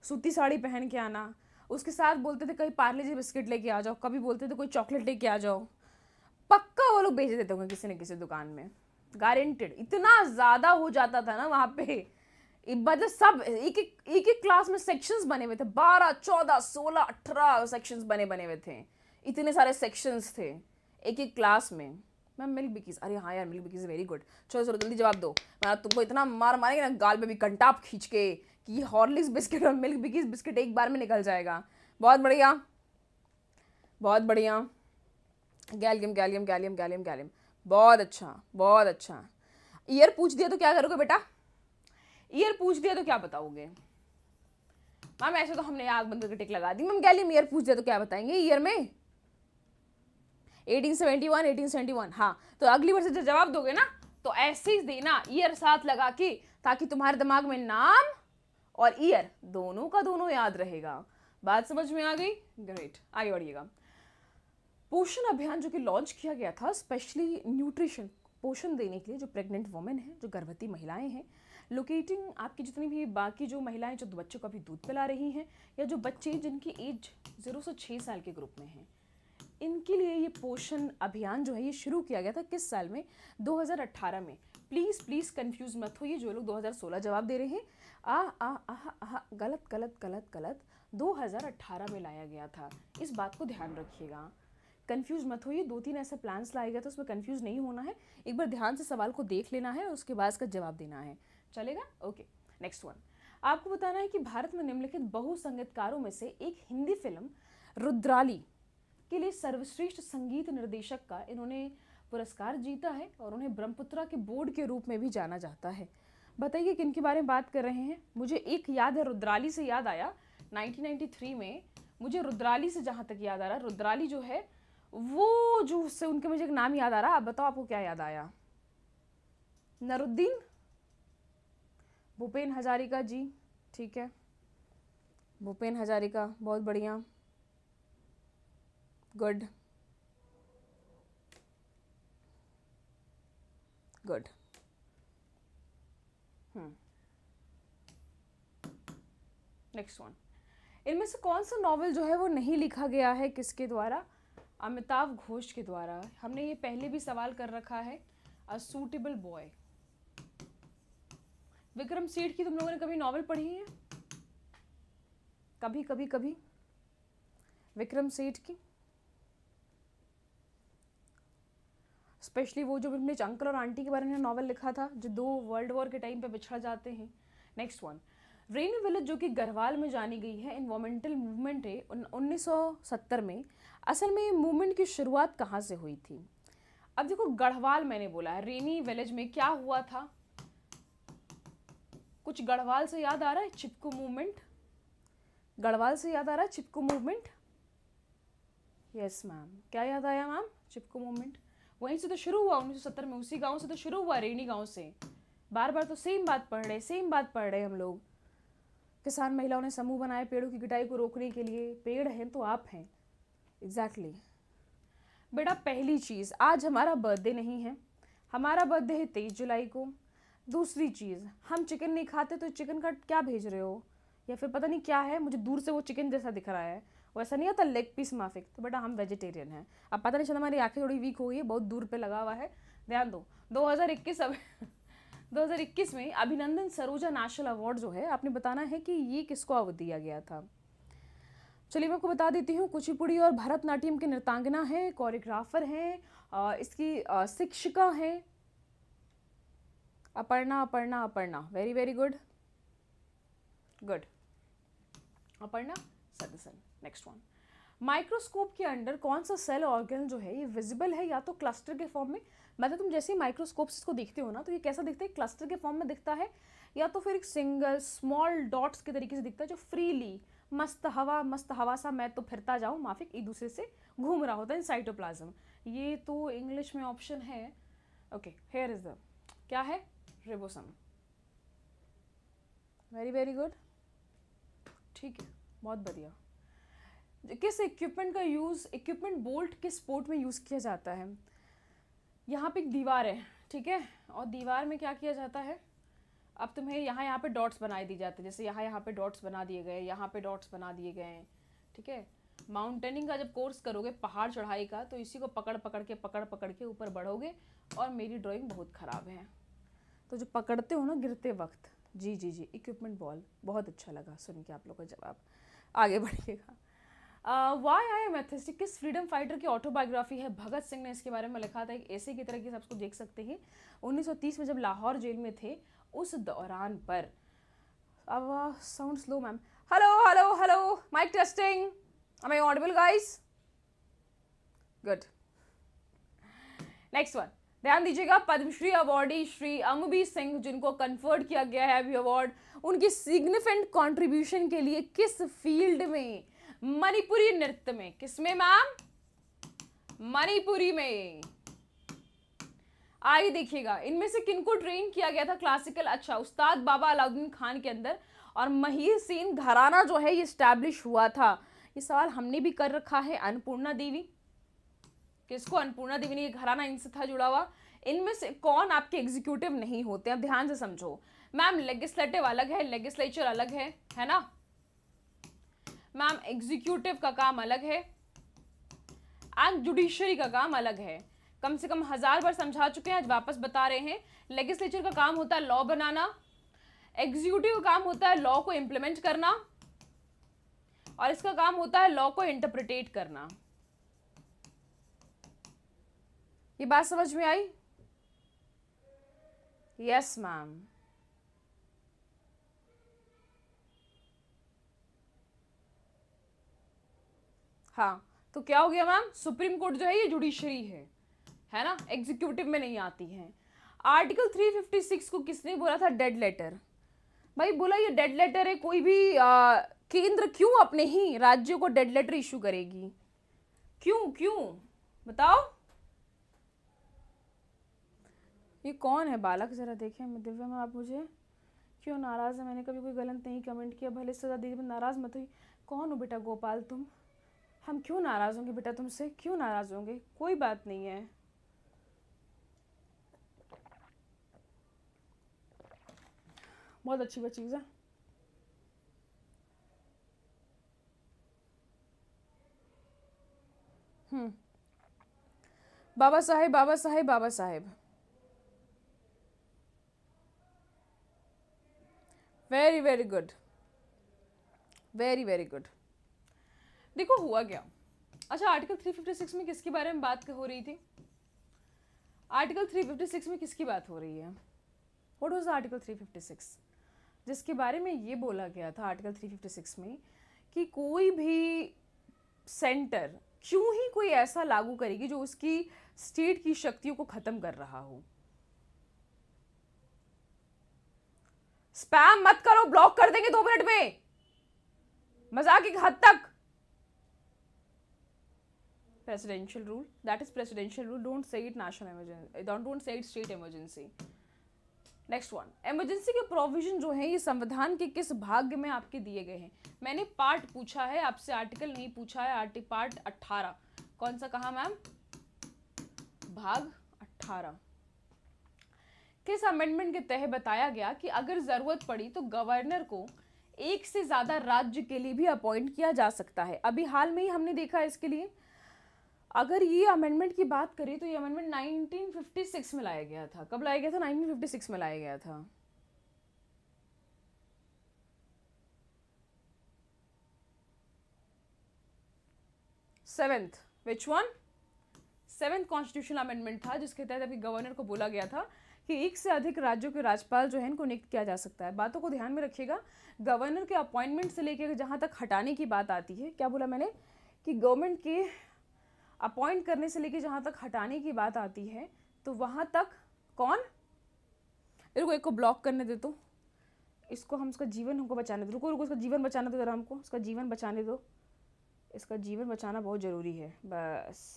सूती साड़ी पहन के आना उसके साथ बोलते थे कभी पार्ले जी बिस्किट लेके आ जाओ कभी बोलते थे कोई चॉकलेट लेके आ जाओ पक्का वो लोग भेज देते होंगे किसी न किसी दुकान में गारंटेड इतना ज़्यादा हो जाता था ना वहाँ पे मतलब सब एक एक एक एक क्लास में सेक्शंस बने हुए थे बारह चौदह सोलह अठारह सेक्शंस बने बने हुए थे इतने सारे सेक्शंस थे एक एक क्लास में मैम मिल्क बिकीज अरे हाँ यार मिल्क बिकीज वेरी गुड चलो चलो जल्दी जवाब दो मैं तुमको इतना मार मारेंगे ना गाल में भी कंटाप खींच के कि हॉर्लिक्स बिस्किट और मिल्क बिकीज बिस्किट एक बार में निकल जाएगा बहुत बढ़िया बहुत बढ़िया gallium gallium gallium gallium gallium बहुत अच्छा बहुत अच्छा ईयर पूछ दिया तो क्या करोगे बेटा ईयर पूछ दिया तो क्या बताओगे मैम ऐसे तो हमने आग बंद करके टिक लगा दी मैम गैली में ईयर पूछ दिया तो क्या बताएंगे ईयर में 1871 1871 हाँ तो अगली बार से जब जवाब दोगे ना तो ऐसे ही देना ईयर साथ लगा के ताकि तुम्हारे दिमाग में नाम और ईयर दोनों का दोनों याद रहेगा बात समझ में आ गई ग्रेट आगे बढ़िएगा पोषण अभियान जो कि लॉन्च किया गया था स्पेशली न्यूट्रिशन पोषण देने के लिए जो प्रेग्नेंट वुमेन है जो गर्भवती महिलाएं हैं लोकेटिंग आपकी जितनी भी बाकी जो महिलाएं जो बच्चों का भी दूध पिला रही हैं या जो बच्चे जिनकी एज ज़ीरो से छः साल के ग्रुप में हैं इनके लिए ये पोषण अभियान जो है ये शुरू किया गया था किस साल में 2018 में प्लीज़ प्लीज़ कंफ्यूज मत हो ये जो लोग 2016 जवाब दे रहे हैं आ आ आह आह गलत गलत गलत गलत 2018 में लाया गया था इस बात को ध्यान रखिएगा कन्फ्यूज़ मत होइए दो तीन ऐसे प्लान्स लाया गया था उसमें कन्फ्यूज़ नहीं होना है एक बार ध्यान से सवाल को देख लेना है और उसके बाद इसका जवाब देना है चलेगा ओके नेक्स्ट वन आपको बताना है कि भारत में निम्नलिखित बहुसंगीतकारों में से एक हिंदी फिल्म रुद्राली के लिए सर्वश्रेष्ठ संगीत निर्देशक का इन्होंने पुरस्कार जीता है और उन्हें ब्रह्मपुत्रा के बोर्ड के रूप में भी जाना जाता है बताइए किन के बारे में बात कर रहे हैं मुझे एक याद है रुद्राली से याद आया 1993 में मुझे रुद्राली से जहाँ तक याद आ रहा रुद्राली जो है वो जो उससे उनके मुझे एक नाम याद आ रहा आप बताओ आपको क्या याद आया नरुद्दीन भूपेन हजारिका जी ठीक है भूपेन हजारिका बहुत बढ़िया good good next hmm. One इनमें से कौन सा नॉवल जो है वो नहीं लिखा गया है किसके द्वारा अमिताभ घोष के द्वारा हमने ये पहले भी सवाल कर रखा है अ सूटेबल बॉय विक्रम सेठ की तुम लोगों ने कभी नॉवल पढ़ी है कभी कभी कभी विक्रम सेठ की स्पेशली वो जो अपने अंकल और आंटी के बारे में नॉवल लिखा था जो दो वर्ल्ड वॉर के टाइम पे बिछड़ जाते हैं नेक्स्ट वन रेनी विलेज जो कि गढ़वाल में जानी गई है इन्वामेंटल मूवमेंट है उन्नीस में असल में ये मूवमेंट की शुरुआत कहाँ से हुई थी अब देखो गढ़वाल मैंने बोला रेनी विलेज में क्या हुआ था कुछ गढ़वाल से याद आ रहा है चिपकू मूवमेंट गढ़वाल से याद आ रहा है चिपकू मूवमेंट यस मैम क्या याद आया मैम चिपकू मूवमेंट वहीं से तो शुरू हुआ 1970 में उसी गांव से तो शुरू हुआ रेनी गांव से बार बार तो सेम बात पढ़ रहे सेम बात पढ़ रहे हम लोग किसान महिलाओं ने समूह बनाए पेड़ों की कटाई को रोकने के लिए पेड़ हैं तो आप हैं एग्जैक्टली exactly. बेटा पहली चीज़ आज हमारा बर्थडे नहीं है हमारा बर्थडे है तेईस जुलाई को दूसरी चीज़ हम चिकन नहीं खाते तो चिकन का क्या भेज रहे हो या फिर पता नहीं क्या है मुझे दूर से वो चिकन जैसा दिख रहा है वैसा नहीं होता लेग पीस माफिक तो बेटा हम वेजिटेरियन हैं अब पता नहीं चला हमारी आँखें थोड़ी वीक हो गई है बहुत दूर पे लगा हुआ है ध्यान दो 2021 अब 2021 [laughs] में अभिनंदन सरोजा नेशनल अवार्ड जो है आपने बताना है कि ये किसको अवार्ड दिया गया था चलिए मैं आपको बता देती हूँ कुचिपुड़ी और भरतनाट्यम के नृतांगना है कोरियोग्राफर हैं इसकी शिक्षिका हैं Aparna Aparna Aparna very very good good Aparna सदसन नेक्स्ट वन माइक्रोस्कोप के अंडर कौन सा सेल ऑर्गन जो है ये विजिबल है या तो क्लस्टर के फॉर्म में मतलब तुम जैसे ही माइक्रोस्कोप से इसको देखते हो ना तो ये कैसा दिखता है क्लस्टर के फॉर्म में दिखता है या तो फिर एक सिंगल स्मॉल डॉट्स के तरीके से दिखता है जो फ्रीली मस्त हवा मस्त हवा सा मैं तो फिरता जाऊँ माफिक एक दूसरे से घूम रहा होता है इन साइटोप्लाज्म ये तो इंग्लिश में ऑप्शन है ओके हेयर इज़ द क्या है रिबोसम वेरी वेरी गुड ठीक है बहुत बढ़िया किस इक्विपमेंट का यूज़ इक्विपमेंट बोल्ट किस स्पोर्ट में यूज़ किया जाता है यहाँ पे एक दीवार है ठीक है और दीवार में क्या किया जाता है अब तुम्हें यहाँ यहाँ पे डॉट्स बनाए दी जाते हैं जैसे यहाँ यहाँ पे डॉट्स बना दिए गए यहाँ पे डॉट्स बना दिए गए हैं ठीक है माउंटेनिंग का जब कोर्स करोगे पहाड़ चढ़ाई का तो इसी को पकड़ पकड़ के पकड़ पकड़ के ऊपर बढ़ोगे और मेरी ड्राइंग बहुत ख़राब है तो जो पकड़ते हो ना गिरते वक्त जी जी जी इक्विपमेंट बॉल बहुत अच्छा लगा सुन के आप लोग का जवाब आगे बढ़िएगा वाई आई एम एथेस्टिक किस फ्रीडम फाइटर की ऑटोबायोग्राफी है भगत सिंह ने इसके बारे में लिखा था एक ऐसे की तरह की सबको देख सकते हैं 1930 में जब लाहौर जेल में थे उस दौरान पर अब sound slow ma'am hello hello hello mic testing I audible guys good next one ध्यान दीजिएगा पद्मश्री अवार्डी श्री अमबी सिंह जिनको कन्फर्ड किया गया है अभी अवार्ड उनकी सिग्निफिकेंट कंट्रीब्यूशन के लिए किस फील्ड में मणिपुरी नृत्य में किस में मैम मणिपुरी में आइए देखिएगा इनमें से किनको ट्रेन किया गया था क्लासिकल अच्छा उस्ताद बाबा अलाउद्दीन खान के अंदर और महीर सेन घराना जो है ये स्टैब्लिश हुआ था ये सवाल हमने भी कर रखा है अन्नपूर्णा देवी किसको अन्नपूर्णा देवी घराना इनसे था जुड़ा हुआ इनमें से कौन आपके एग्जीक्यूटिव नहीं होते हैं ध्यान से समझो मैम लेगिस्लेटिव अलग है लेगिस्लेचर अलग है है ना मैम एग्जीक्यूटिव का काम अलग है एंड जुडिशरी का काम अलग है कम से कम हज़ार बार समझा चुके हैं आज वापस बता रहे हैं लेगिस्लेचर का काम होता है लॉ बनाना एग्जीक्यूटिव का काम होता है लॉ को इम्प्लीमेंट करना और इसका काम होता है लॉ को इंटरप्रिटेट करना ये बात समझ में आई यस मैम हाँ तो क्या हो गया मैम सुप्रीम कोर्ट जो है ये जुडिशरी है है ना एग्जीक्यूटिव में नहीं आती है आर्टिकल 356 को किसने बोला था डेड लेटर भाई बोला ये डेड लेटर है कोई भी आ, केंद्र क्यों अपने ही राज्यों को डेड लेटर इशू करेगी क्यों क्यों बताओ ये कौन है बालक ज़रा देखें दिव्या में आप मुझे क्यों नाराज़ है मैंने कभी कोई गलत नहीं कमेंट किया भले सज़ा दीजिए मैं नाराज़ मत हुई कौन हो बेटा गोपाल तुम हम क्यों नाराज़ होंगे बेटा तुमसे क्यों नाराज़ होंगे कोई बात नहीं है बहुत अच्छी बात चीज़ है हम्म। Baba Saheb Baba Saheb Baba Saheb very very good very very good देखो हुआ क्या अच्छा आर्टिकल 356 में किसके बारे में बात हो रही थी आर्टिकल 356 में किसकी बात हो रही है वॉट वॉज आर्टिकल 356 जिसके बारे में ये बोला गया था आर्टिकल 356 में कि कोई भी सेंटर क्यों ही कोई ऐसा लागू करेगी जो उसकी स्टेट की शक्तियों को ख़त्म कर रहा हो स्पैम मत करो ब्लॉक कर देंगे दो मिनट में मजाक एक हद तक presidential rule that is presidential rule don't say it national emergency don't don't say it state emergency next one emergency के प्रोविजन जो है ये संविधान के किस भाग में आपके दिए गए हैं मैंने पार्ट पूछा है आपसे आर्टिकल नहीं पूछा है आर्टिकल पार्ट 18 कौन सा कहा मैम भाग 18 किस अमेंडमेंट के तहत बताया गया कि अगर ज़रूरत पड़ी तो गवर्नर को एक से ज़्यादा राज्य के लिए भी अपॉइंट किया जा सकता है अभी हाल में ही हमने देखा इसके लिए अगर ये अमेंडमेंट की बात करें तो ये अमेंडमेंट 1956 में लाया गया था कब लाया गया था 1956 में लाया गया था seventh which one seventh constitution amendment था जिसके तहत अभी गवर्नर को बोला गया था कि एक से अधिक राज्यों के राज्यपाल जो है इनको नियुक्त किया जा सकता है बातों को ध्यान में रखिएगा गवर्नर के अपॉइंटमेंट से लेकर जहाँ तक हटाने की बात आती है क्या बोला मैंने कि गवर्नमेंट के अपॉइंट करने से लेकर जहाँ तक हटाने की बात आती है तो वहाँ तक कौन रुको एक को ब्लॉक करने दे तो इसको हम उसका जीवन हमको बचाने दो रुको रुको उसका जीवन बचाना दो ज़रा हमको उसका जीवन बचाने दो इसका जीवन बचाना बहुत ज़रूरी है बस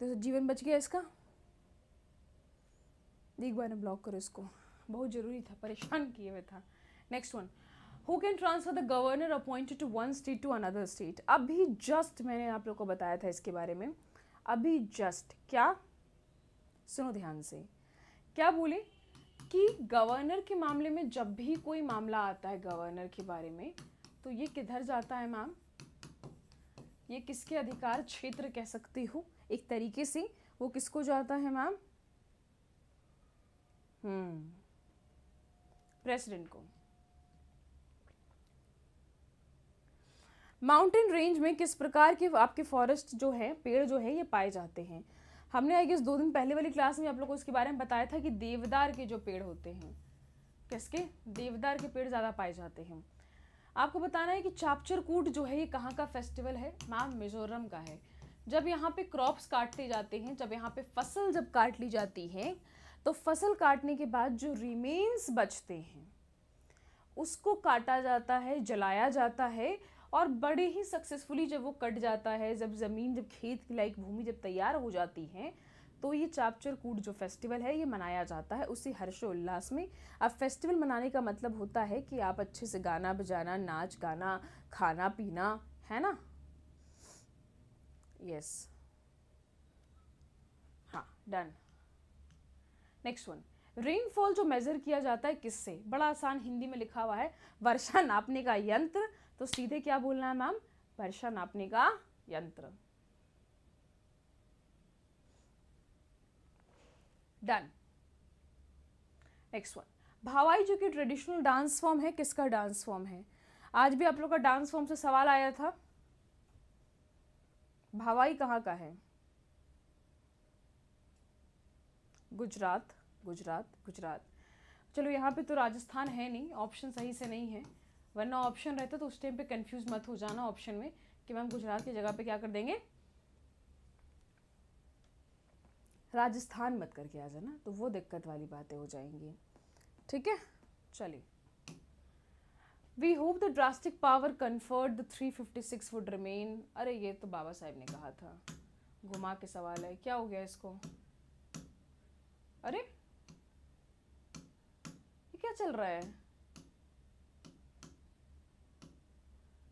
तो जीवन बच गया इसका एक बार ब्लॉक करो इसको बहुत ज़रूरी था परेशान किए हुए था next one who can transfer the governor appointed to one state to another state अभी जस्ट मैंने आप लोग को बताया था इसके बारे में अभी जस्ट क्या सुनो ध्यान से क्या बोले कि गवर्नर के मामले में जब भी कोई मामला आता है गवर्नर के बारे में तो ये किधर जाता है मैम ये किसके अधिकार क्षेत्र कह सकती हूँ एक तरीके से वो किसको जाता है मैम प्रेसिडेंट हम्म, को माउंटेन रेंज में किस प्रकार के आपके फॉरेस्ट जो है पेड़ जो है ये पाए जाते हैं हमने आई गेस दो दिन पहले वाली क्लास में आप लोग को इसके बारे में बताया था कि देवदार के जो पेड़ होते हैं किसके देवदार के पेड़ ज़्यादा पाए जाते हैं आपको बताना है कि चापचरकूट जो है ये कहाँ का फेस्टिवल है मैम मिजोरम का है जब यहाँ पे क्रॉप्स काटते जाते हैं जब यहाँ पे फसल जब काट ली जाती है तो फसल काटने के बाद जो रिमेन्स बचते हैं उसको काटा जाता है जलाया जाता है और बड़े ही सक्सेसफुली जब वो कट जाता है जब ज़मीन जब खेत की लायक भूमि जब तैयार हो जाती है तो ये चापचर कूट जो फेस्टिवल है ये मनाया जाता है उसी हर्षोल्लास में अब फेस्टिवल मनाने का मतलब होता है कि आप अच्छे से गाना बजाना नाच गाना खाना पीना है ना yes हाँ डन नेक्स्ट वन रेनफॉल जो मेजर किया जाता है किससे बड़ा आसान हिंदी में लिखा हुआ है वर्षा नापने का यंत्र तो सीधे क्या बोलना है मैम वर्षा नापने का यंत्र डन नेक्स्ट वन भावाई जो कि ट्रेडिशनल डांस फॉर्म है किसका डांस फॉर्म है आज भी आप लोग का डांस फॉर्म से सवाल आया था भावाई कहाँ का है गुजरात गुजरात गुजरात चलो यहाँ पे तो राजस्थान है नहीं ऑप्शन सही से नहीं है वरना ऑप्शन रहता तो उस टाइम पे कंफ्यूज मत हो जाना ऑप्शन में कि मैम गुजरात की जगह पे क्या कर देंगे राजस्थान मत करके आ जाना तो वो दिक्कत वाली बातें हो जाएंगी ठीक है चलिए we hope the drastic power conferred the 356 would remain अरे ये तो बाबा साहेब ने कहा था घुमा के सवाल है क्या हो गया इसको अरे ये क्या चल रहा है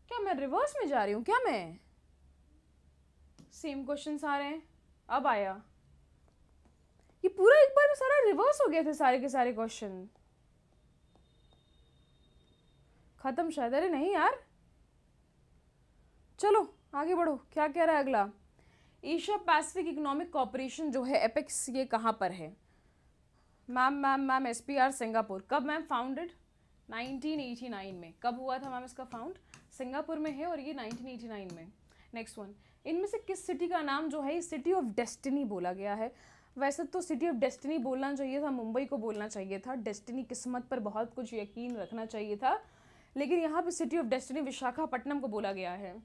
क्या मैं रिवर्स में जा रही हूँ क्या मैं सेम क्वेश्चन आ रहे हैं अब आया ये पूरा एक बार में सारा रिवर्स हो गए थे सारे के सारे क्वेश्चन ख़त्म शायद अरे नहीं यार चलो आगे बढ़ो क्या कह रहा है अगला एशिया पैसिफिक इकोनॉमिक कॉपरेशन जो है एपेक्स ये कहाँ पर है ma'am ma'am ma'am S P R Singapore कब मैम फाउंडेड 1989 में कब हुआ था मैम इसका फाउंड सिंगापुर में है और ये 1989 में नेक्स्ट वन इनमें से किस सिटी का नाम जो है सिटी ऑफ डेस्टिनी बोला गया है वैसे तो सिटी ऑफ डेस्टिनी बोलना चाहिए था मुंबई को बोलना चाहिए था डेस्टिनी किस्मत पर बहुत कुछ यकीन रखना चाहिए था लेकिन यहाँ पे सिटी ऑफ डेस्टिनी विशाखापट्टनम को बोला गया है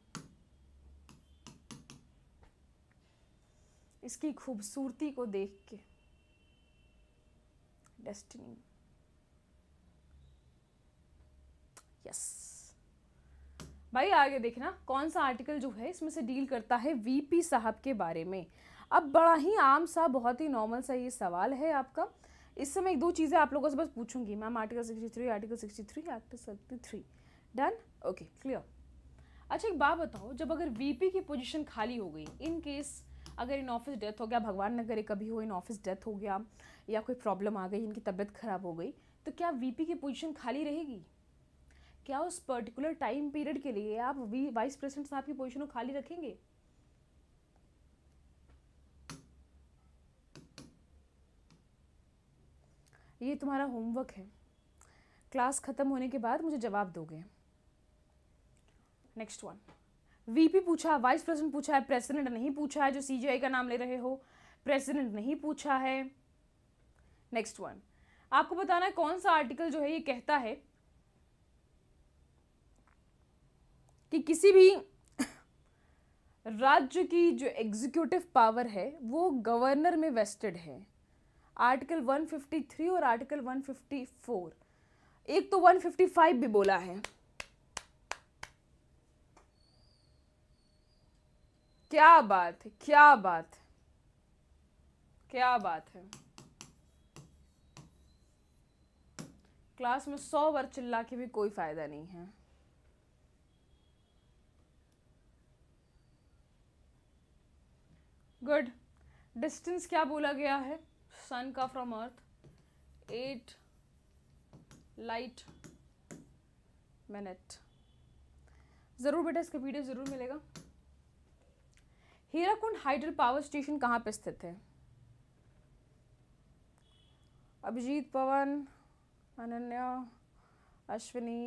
इसकी खूबसूरती को देख के डेस्टिनी यस भाई आगे देखना कौन सा आर्टिकल जो है इसमें से डील करता है वीपी साहब के बारे में अब बड़ा ही आम सा बहुत ही नॉर्मल सा ये सवाल है आपका इस समय एक दो चीज़ें आप लोगों से बस पूछूंगी ma'am article sixty three article sixty three article sixty three done okay clear अच्छा एक बात बताओ जब अगर वीपी की पोजीशन खाली हो गई इन केस अगर इन ऑफिस डेथ हो गया भगवान न करे कभी हो इन ऑफिस डेथ हो गया या कोई प्रॉब्लम आ गई इनकी तबीयत खराब हो गई तो क्या वीपी की पोजीशन खाली रहेगी क्या उस पर्टिकुलर टाइम पीरियड के लिए आप वी वाइस प्रेसिडेंट साहब की पोजिशन को खाली रखेंगे ये तुम्हारा होमवर्क है क्लास ख़त्म होने के बाद मुझे जवाब दोगे नेक्स्ट वन वीपी पूछा वाइस प्रेसिडेंट पूछा है प्रेसिडेंट नहीं पूछा है जो सीजीआई का नाम ले रहे हो प्रेसिडेंट नहीं पूछा है नेक्स्ट वन आपको बताना है कौन सा आर्टिकल जो है ये कहता है कि किसी भी [laughs] राज्य की जो एग्जीक्यूटिव पावर है वो गवर्नर में वेस्टेड है आर्टिकल 153 और आर्टिकल 154 एक तो 155 भी बोला है क्या बात है क्या बात है क्या बात है क्लास में सौ बार चिल्ला के भी कोई फायदा नहीं है गुड डिस्टेंस क्या बोला गया है सन का from earth eight light minute ज़रूर बेटा इसका वीडियो ज़रूर मिलेगा हीराकुंड हाइडल पावर स्टेशन कहाँ पर स्थित है Abhijeet Pawan Ananya Ashwini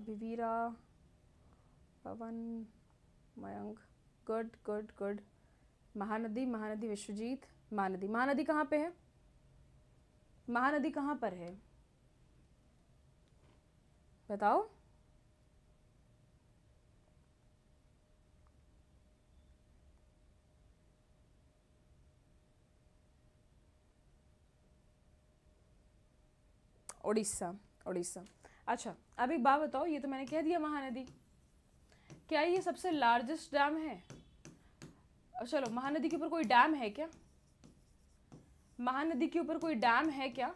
Abhivira Pawan Mayank good good good Mahanadi Mahanadi Vishwajeet Mahanadi Mahanadi कहाँ पे है महानदी कहाँ पर है बताओ उड़ीसा उड़ीसा अच्छा अब एक बात बताओ ये तो मैंने कह दिया महानदी क्या ये सबसे लार्जेस्ट डैम है चलो महानदी के ऊपर कोई डैम है क्या महानदी के ऊपर कोई डैम है क्या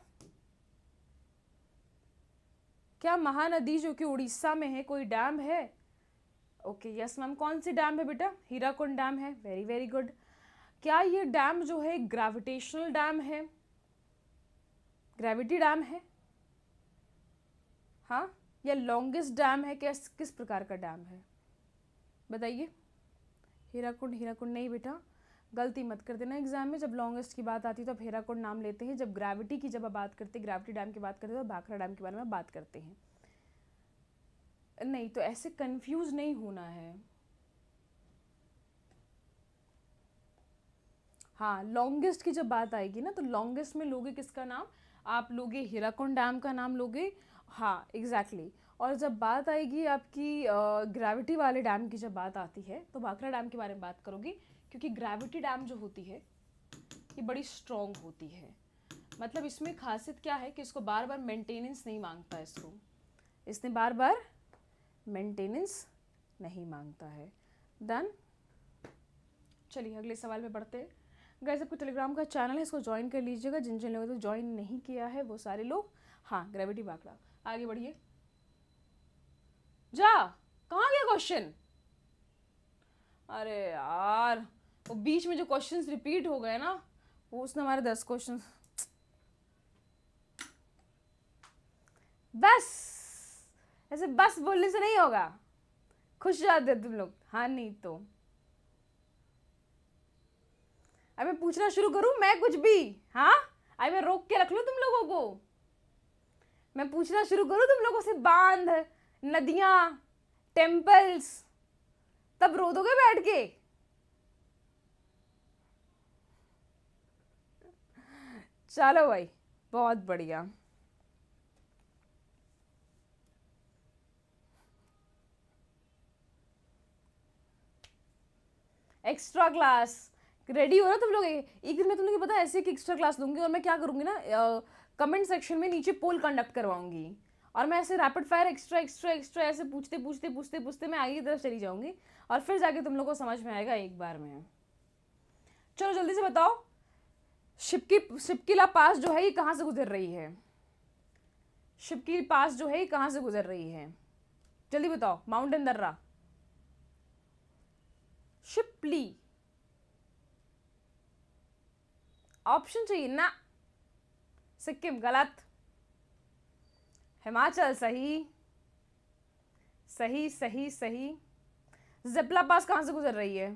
क्या महानदी जो कि उड़ीसा में है कोई डैम है ओके यस मैम कौन सी डैम है बेटा हीराकुंड डैम है वेरी वेरी गुड क्या ये डैम जो है ग्रेविटेशनल डैम है ग्रेविटी डैम है हाँ या लॉन्गेस्ट डैम है क्या किस प्रकार का डैम है बताइए हीराकुंड हीराकुंड नहीं बेटा गलती मत कर देना एग्जाम में जब लॉन्गेस्ट की बात आती है तो आप हेराकोड नाम लेते हैं जब ग्रेविटी की जब आप बात करते हैं ग्रेविटी डैम की बात करते हैं तो भाखरा डैम के बारे में बात करते हैं नहीं तो ऐसे कंफ्यूज नहीं होना है हाँ लॉन्गेस्ट की जब बात आएगी ना तो लॉन्गेस्ट में लोगे किसका नाम आप लोगे हीराकुंड डैम का नाम लोगे हाँ एग्जैक्टली exactly. और जब बात आएगी आपकी ग्रेविटी वाले डैम की जब बात आती है तो भाखरा डैम के बारे में बात करोगे क्योंकि ग्रेविटी डैम जो होती है ये बड़ी स्ट्रॉन्ग होती है मतलब इसमें खासियत क्या है कि इसको बार बार मेंटेनेंस नहीं मांगता इसको इसने बार बार मेंटेनेंस नहीं मांगता है देन चलिए अगले सवाल में बढ़ते हैं गैस आपको टेलीग्राम का चैनल है इसको ज्वाइन कर लीजिएगा जिन जिन लोगों ने तो ज्वाइन नहीं किया है वो सारे लोग हाँ ग्रेविटी बाकड़ा आगे बढ़िए जा कहाँ गया क्वेश्चन अरे यार और बीच में जो क्वेश्चन रिपीट हो गए ना वो उसने हमारे दस क्वेश्चन बस ऐसे बस बोलने से नहीं होगा खुश जाते हो तुम लोग हाँ नहीं तो अब मैं पूछना शुरू करूँ मैं कुछ भी हाँ अब मैं रोक के रख लूँ तुम लोगों को मैं पूछना शुरू करूँ तुम लोगों से बांध नदियाँ टेम्पल्स तब रो दोगे बैठ के चलो भाई बहुत बढ़िया एक्स्ट्रा क्लास रेडी हो रहा तुम लोग एक दिन मैं तुम लोग पता ऐसे कि एक्स्ट्रा क्लास दूंगी और मैं क्या करूंगी ना कमेंट सेक्शन में नीचे पोल कंडक्ट करवाऊंगी और मैं ऐसे rapid fire extra extra extra ऐसे पूछते पूछते पूछते पूछते मैं आगे की तरफ चली जाऊंगी और फिर जाके तुम लोग को समझ में आएगा एक बार में चलो जल्दी से बताओ शिपकी शिपकिला पास जो है ये कहाँ से गुजर रही है शिपकी पास जो है ये कहाँ से गुजर रही है जल्दी बताओ माउंटेन दर्रा शिपली ऑप्शन चाहिए ना सिक्किम गलत हिमाचल सही सही सही सही जपला पास कहाँ से गुजर रही है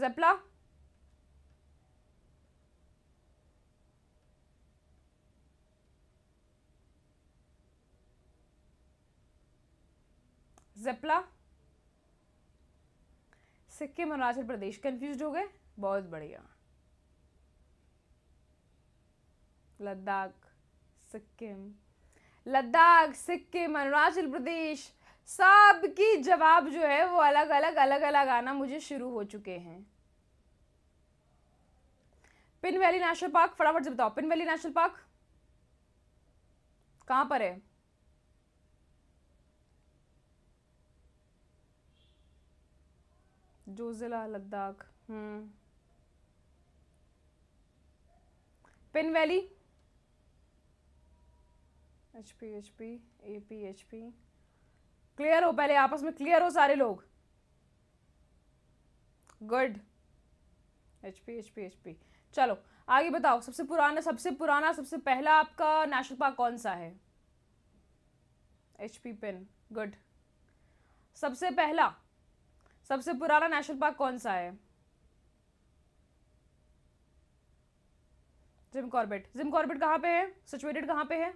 जपला जेपला सिक्किम अरुणाचल प्रदेश कंफ्यूज हो गए बहुत बढ़िया लद्दाख सिक्किम लद्दाख सिक्किम अरुणाचल प्रदेश सब की जवाब जो है वो अलग अलग अलग अलग आना मुझे शुरू हो चुके हैं पिन वैली नेशनल पार्क फटाफट से बताओ पिन वैली नेशनल पार्क कहां पर है जो ज़िला लद्दाख हम्म। Pin valley H P H P A P H P clear हो पहले आपस में क्लियर हो सारे लोग good H P H P H P चलो आगे बताओ सबसे पुराना सबसे पुराना सबसे पहला आपका नेशनल पार्क कौन सा है एच पी पिन गुड सबसे पहला सबसे पुराना नेशनल पार्क कौन सा है जिम कॉर्बेट जिम कॉर्बेट कहाँ पे है सिचुएटेड कहाँ पे है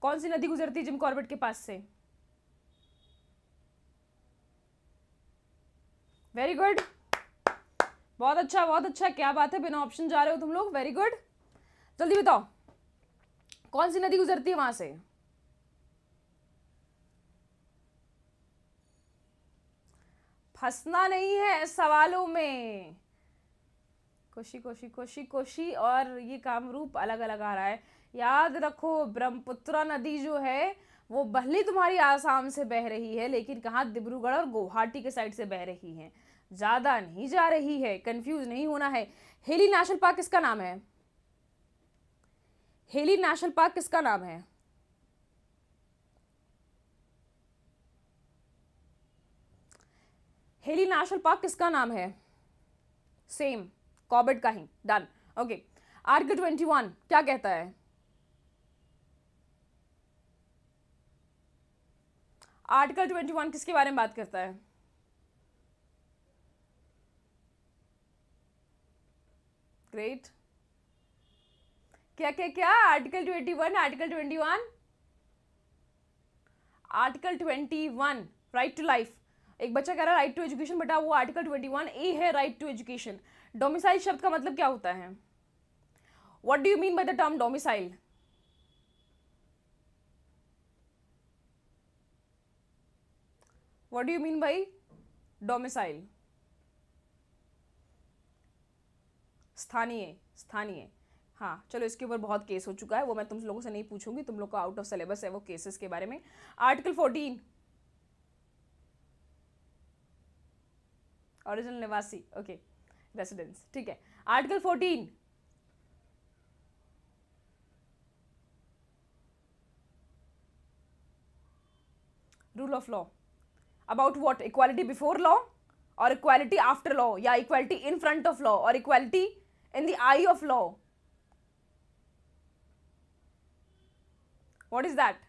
कौन सी नदी गुजरती है जिम कॉर्बेट के पास से वेरी गुड बहुत अच्छा बहुत अच्छा क्या बात है बिना ऑप्शन जा रहे हो तुम लोग वेरी गुड जल्दी बताओ कौन सी नदी गुजरती है वहां से फंसना नहीं है सवालों में कोशी कोशी कोशी कोशी और ये कामरूप अलग अलग आ रहा है याद रखो ब्रह्मपुत्रा नदी जो है वो भले तुम्हारी आसाम से बह रही है लेकिन कहाँ डिब्रूगढ़ और गुवाहाटी के साइड से बह रही है ज़्यादा नहीं जा रही है कंफ्यूज नहीं होना है हेली नेशनल पार्क किसका नाम है हेली नेशनल पार्क किसका नाम है हेली नेशनल पार्क किसका नाम है सेम कॉबेट का ही done okay art twenty one क्या कहता है आर्टिकल ट्वेंटी वन किसके बारे में बात करता है ग्रेट क्या क्या क्या article twenty one article twenty one article twenty one right to life एक बच्चा कह रहा है राइट टू एजुकेशन बेटा वो आर्टिकल ट्वेंटी वन ए है राइट टू एजुकेशन डोमिसाइल शब्द का मतलब क्या होता है what do you mean by the term domicile what do you mean by domicile स्थानीय स्थानीय हाँ चलो इसके ऊपर बहुत केस हो चुका है वो मैं तुम लोगों से नहीं पूछूंगी तुम लोग का आउट ऑफ सिलेबस है वो केसेस के बारे में आर्टिकल फोर्टीन ओरिजिनल निवासी ओके रेसिडेंस ठीक है article fourteen rule of law about what equality before law और इक्वालिटी आफ्टर लॉ या equality in front of law और equality in the eye of law what is that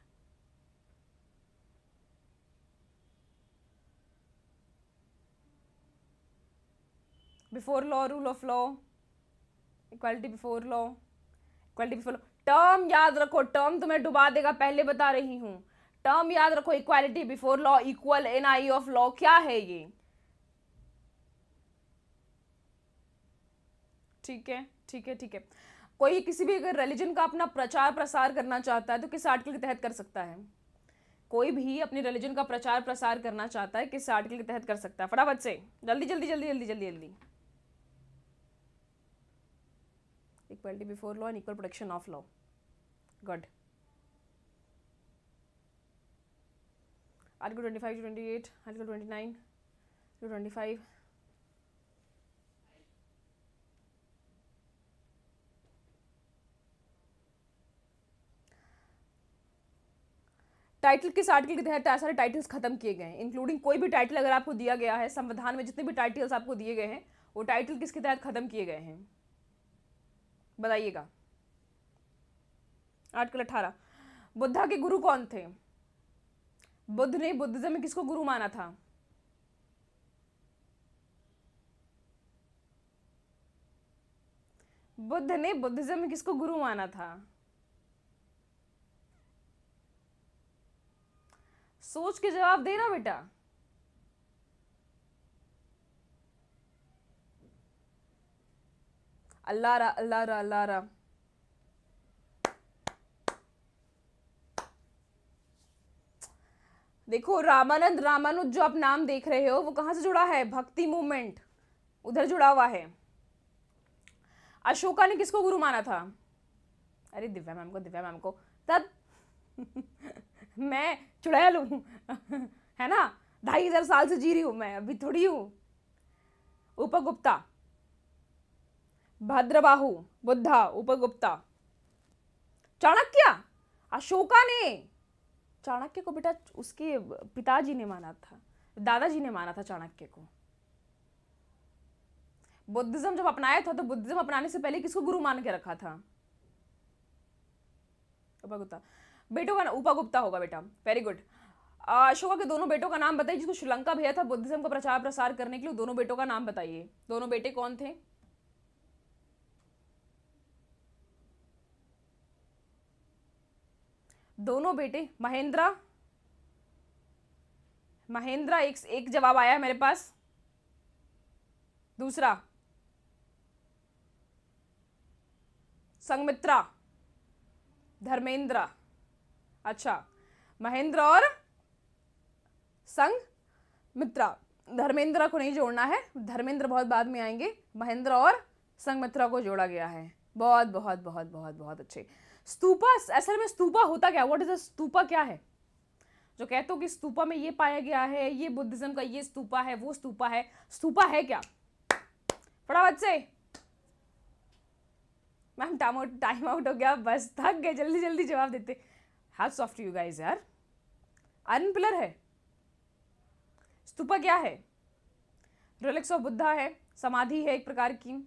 before law rule of law equality before law equality before law term याद रखो term तुम्हें डुबा देगा पहले बता रही हूँ टर्म याद रखो equality before law equal in eye of law क्या है ये ठीक है ठीक है ठीक है कोई किसी भी अगर रिलीजन का अपना प्रचार प्रसार करना चाहता है तो किस आर्टिकल के तहत कर सकता है कोई भी अपने रिलीजन का प्रचार प्रसार करना चाहता है किस आर्टिकल के तहत कर सकता है फटाफट से जल्दी जल्दी जल्दी जल्दी जल्दी जल्दी equality before law and equal protection of law good article 25 to 28 article 29 to 25 title किस आर्टिकल के तहत सारे टाइटल्स खत्म किए गए हैं इंक्लूडिंग कोई भी टाइटल अगर आपको दिया गया है संविधान में जितने भी टाइटल्स आपको दिए गए हैं वो टाइटल किसके तहत खत्म किए गए हैं बताइएगा आर्टिकल अठारह बुद्धा के गुरु कौन थे बुद्ध ने बुद्धिज्म में किसको गुरु माना था बुद्ध ने बुद्धिज्म में किसको गुरु माना था सोच के जवाब देना बेटा अल्लारा अल्लारा अल्लारा देखो रामानंद रामानुज जो आप नाम देख रहे हो वो कहाँ से जुड़ा है भक्ति मूवमेंट उधर जुड़ा हुआ है अशोका ने किसको गुरु माना था अरे दिव्या मैम को दिव्या मैम को तब [laughs] मैं चुड़ैल हूँ [laughs] है ना ढाई हजार साल से जी रही हूँ मैं अभी थोड़ी हूँ उपगुप्ता भद्रबाहु बुद्धा उपगुप्ता चाणक्य अशोका ने चाणक्य को बेटा उसके पिताजी ने माना था दादाजी ने माना था चाणक्य को बुद्धिज्म जब अपनाया था तो बुद्धिज्म अपनाने से पहले किसको गुरु मान के रखा था उपगुप्ता बेटों का उपागुप्ता होगा बेटा वेरी गुड अशोका के दोनों बेटों का नाम बताइए जिसको श्रीलंका भेजा था बुद्धिज्म का प्रचार प्रसार करने के लिए दोनों बेटों का नाम बताइए दोनों बेटे कौन थे दोनों बेटे महेंद्रा महेंद्रा एक एक जवाब आया है मेरे पास दूसरा संगमित्रा धर्मेंद्रा अच्छा महेंद्र और संग मित्रा धर्मेंद्र को नहीं जोड़ना है धर्मेंद्र बहुत बाद में आएंगे महेंद्र और संगमित्रा को जोड़ा गया है बहुत बहुत बहुत बहुत बहुत अच्छे स्तूपा असल में स्तूपा होता क्या व्हाट इज अ स्तूपा क्या है जो कहते हो कि स्तूपा में ये पाया गया है ये बुद्धिज्म का ये स्तूपा है वो स्तूपा है स्तूपा है क्या फटाफट से ma'am time out time out हो गया बस थक गए जल्दी जल्दी जवाब देते हाथ सॉफ्ट यू गाइज यार आयरन पिलर है स्तूपा क्या है रोलेक्स ऑफ बुद्धा है समाधि है एक प्रकार की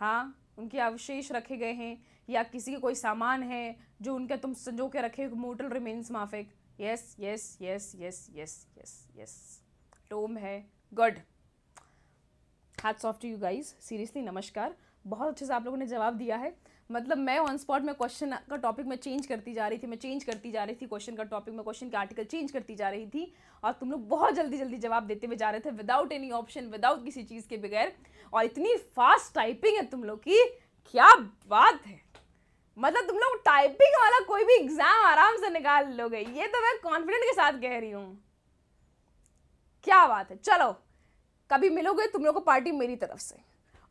हाँ उनके अवशेष रखे गए हैं या किसी के कोई सामान है जो उनके तुम संजो के रखे मोटल रिमेन्स माफिक yes yes yes yes yes yes yes tomb है good hats off to you guys seriously नमस्कार बहुत अच्छे से आप लोगों ने जवाब दिया है मतलब मैं ऑन स्पॉट में क्वेश्चन का टॉपिक मैं चेंज करती जा रही थी मैं चेंज करती जा रही थी क्वेश्चन का टॉपिक मैं क्वेश्चन का आर्टिकल चेंज करती जा रही थी और तुम लोग बहुत जल्दी जल्दी जवाब देते हुए जा रहे थे विदाउट एनी ऑप्शन विदाउट किसी चीज़ के बगैर और इतनी फास्ट टाइपिंग है तुम लोग की क्या बात है मतलब तुम लोग टाइपिंग वाला कोई भी एग्जाम आराम से निकाल लोगे ये तो मैं कॉन्फिडेंट के साथ कह रही हूँ क्या बात है चलो कभी मिलोगे तुम लोग को पार्टी मेरी तरफ से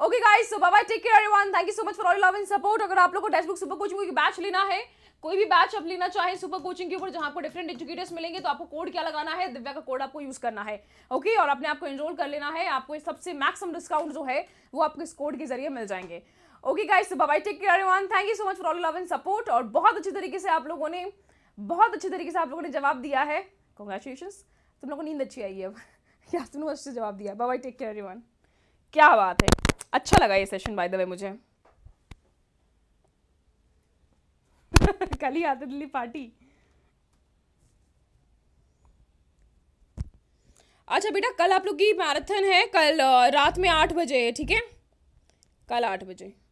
okay guys so bye take care everyone thank you so much for all love and support अगर आप लोग को टेक्सट बुक सुपर कोचिंग की बैच लेना है कोई भी बैच आप लेना चाहे सुपर कोचिंग के ऊपर जहां पर डिफरेंट एजुकेटर्स मिलेंगे तो आपको कोड क्या लगाना है दिव्या का कोड आपको यूज करना है ओके और अपने आपको एनरोल कर लेना है आपको सबसे मैक्सिमम डिस्काउंट जो है वो आपको इस कोड के जरिए मिल जाएंगे okay guys bye take care everyone thank you so much for all love and support और बहुत अच्छे तरीके से आप लोगों ने बहुत अच्छे तरीके से आप लोगों ने जवाब दिया है कॉन्ग्रेचुलेशन तुम लोगों को नींद अच्छी आई है अब [laughs] यार तुमने अच्छे जवाब दिया बाय टेक केयर एवरीवन क्या बात है अच्छा लगा ये सेशन बाय द वे मुझे [laughs] कल ही आते दिल्ली पार्टी अच्छा बेटा कल आप लोग की मैराथन है कल रात में आठ बजे ठीक है कल आठ बजे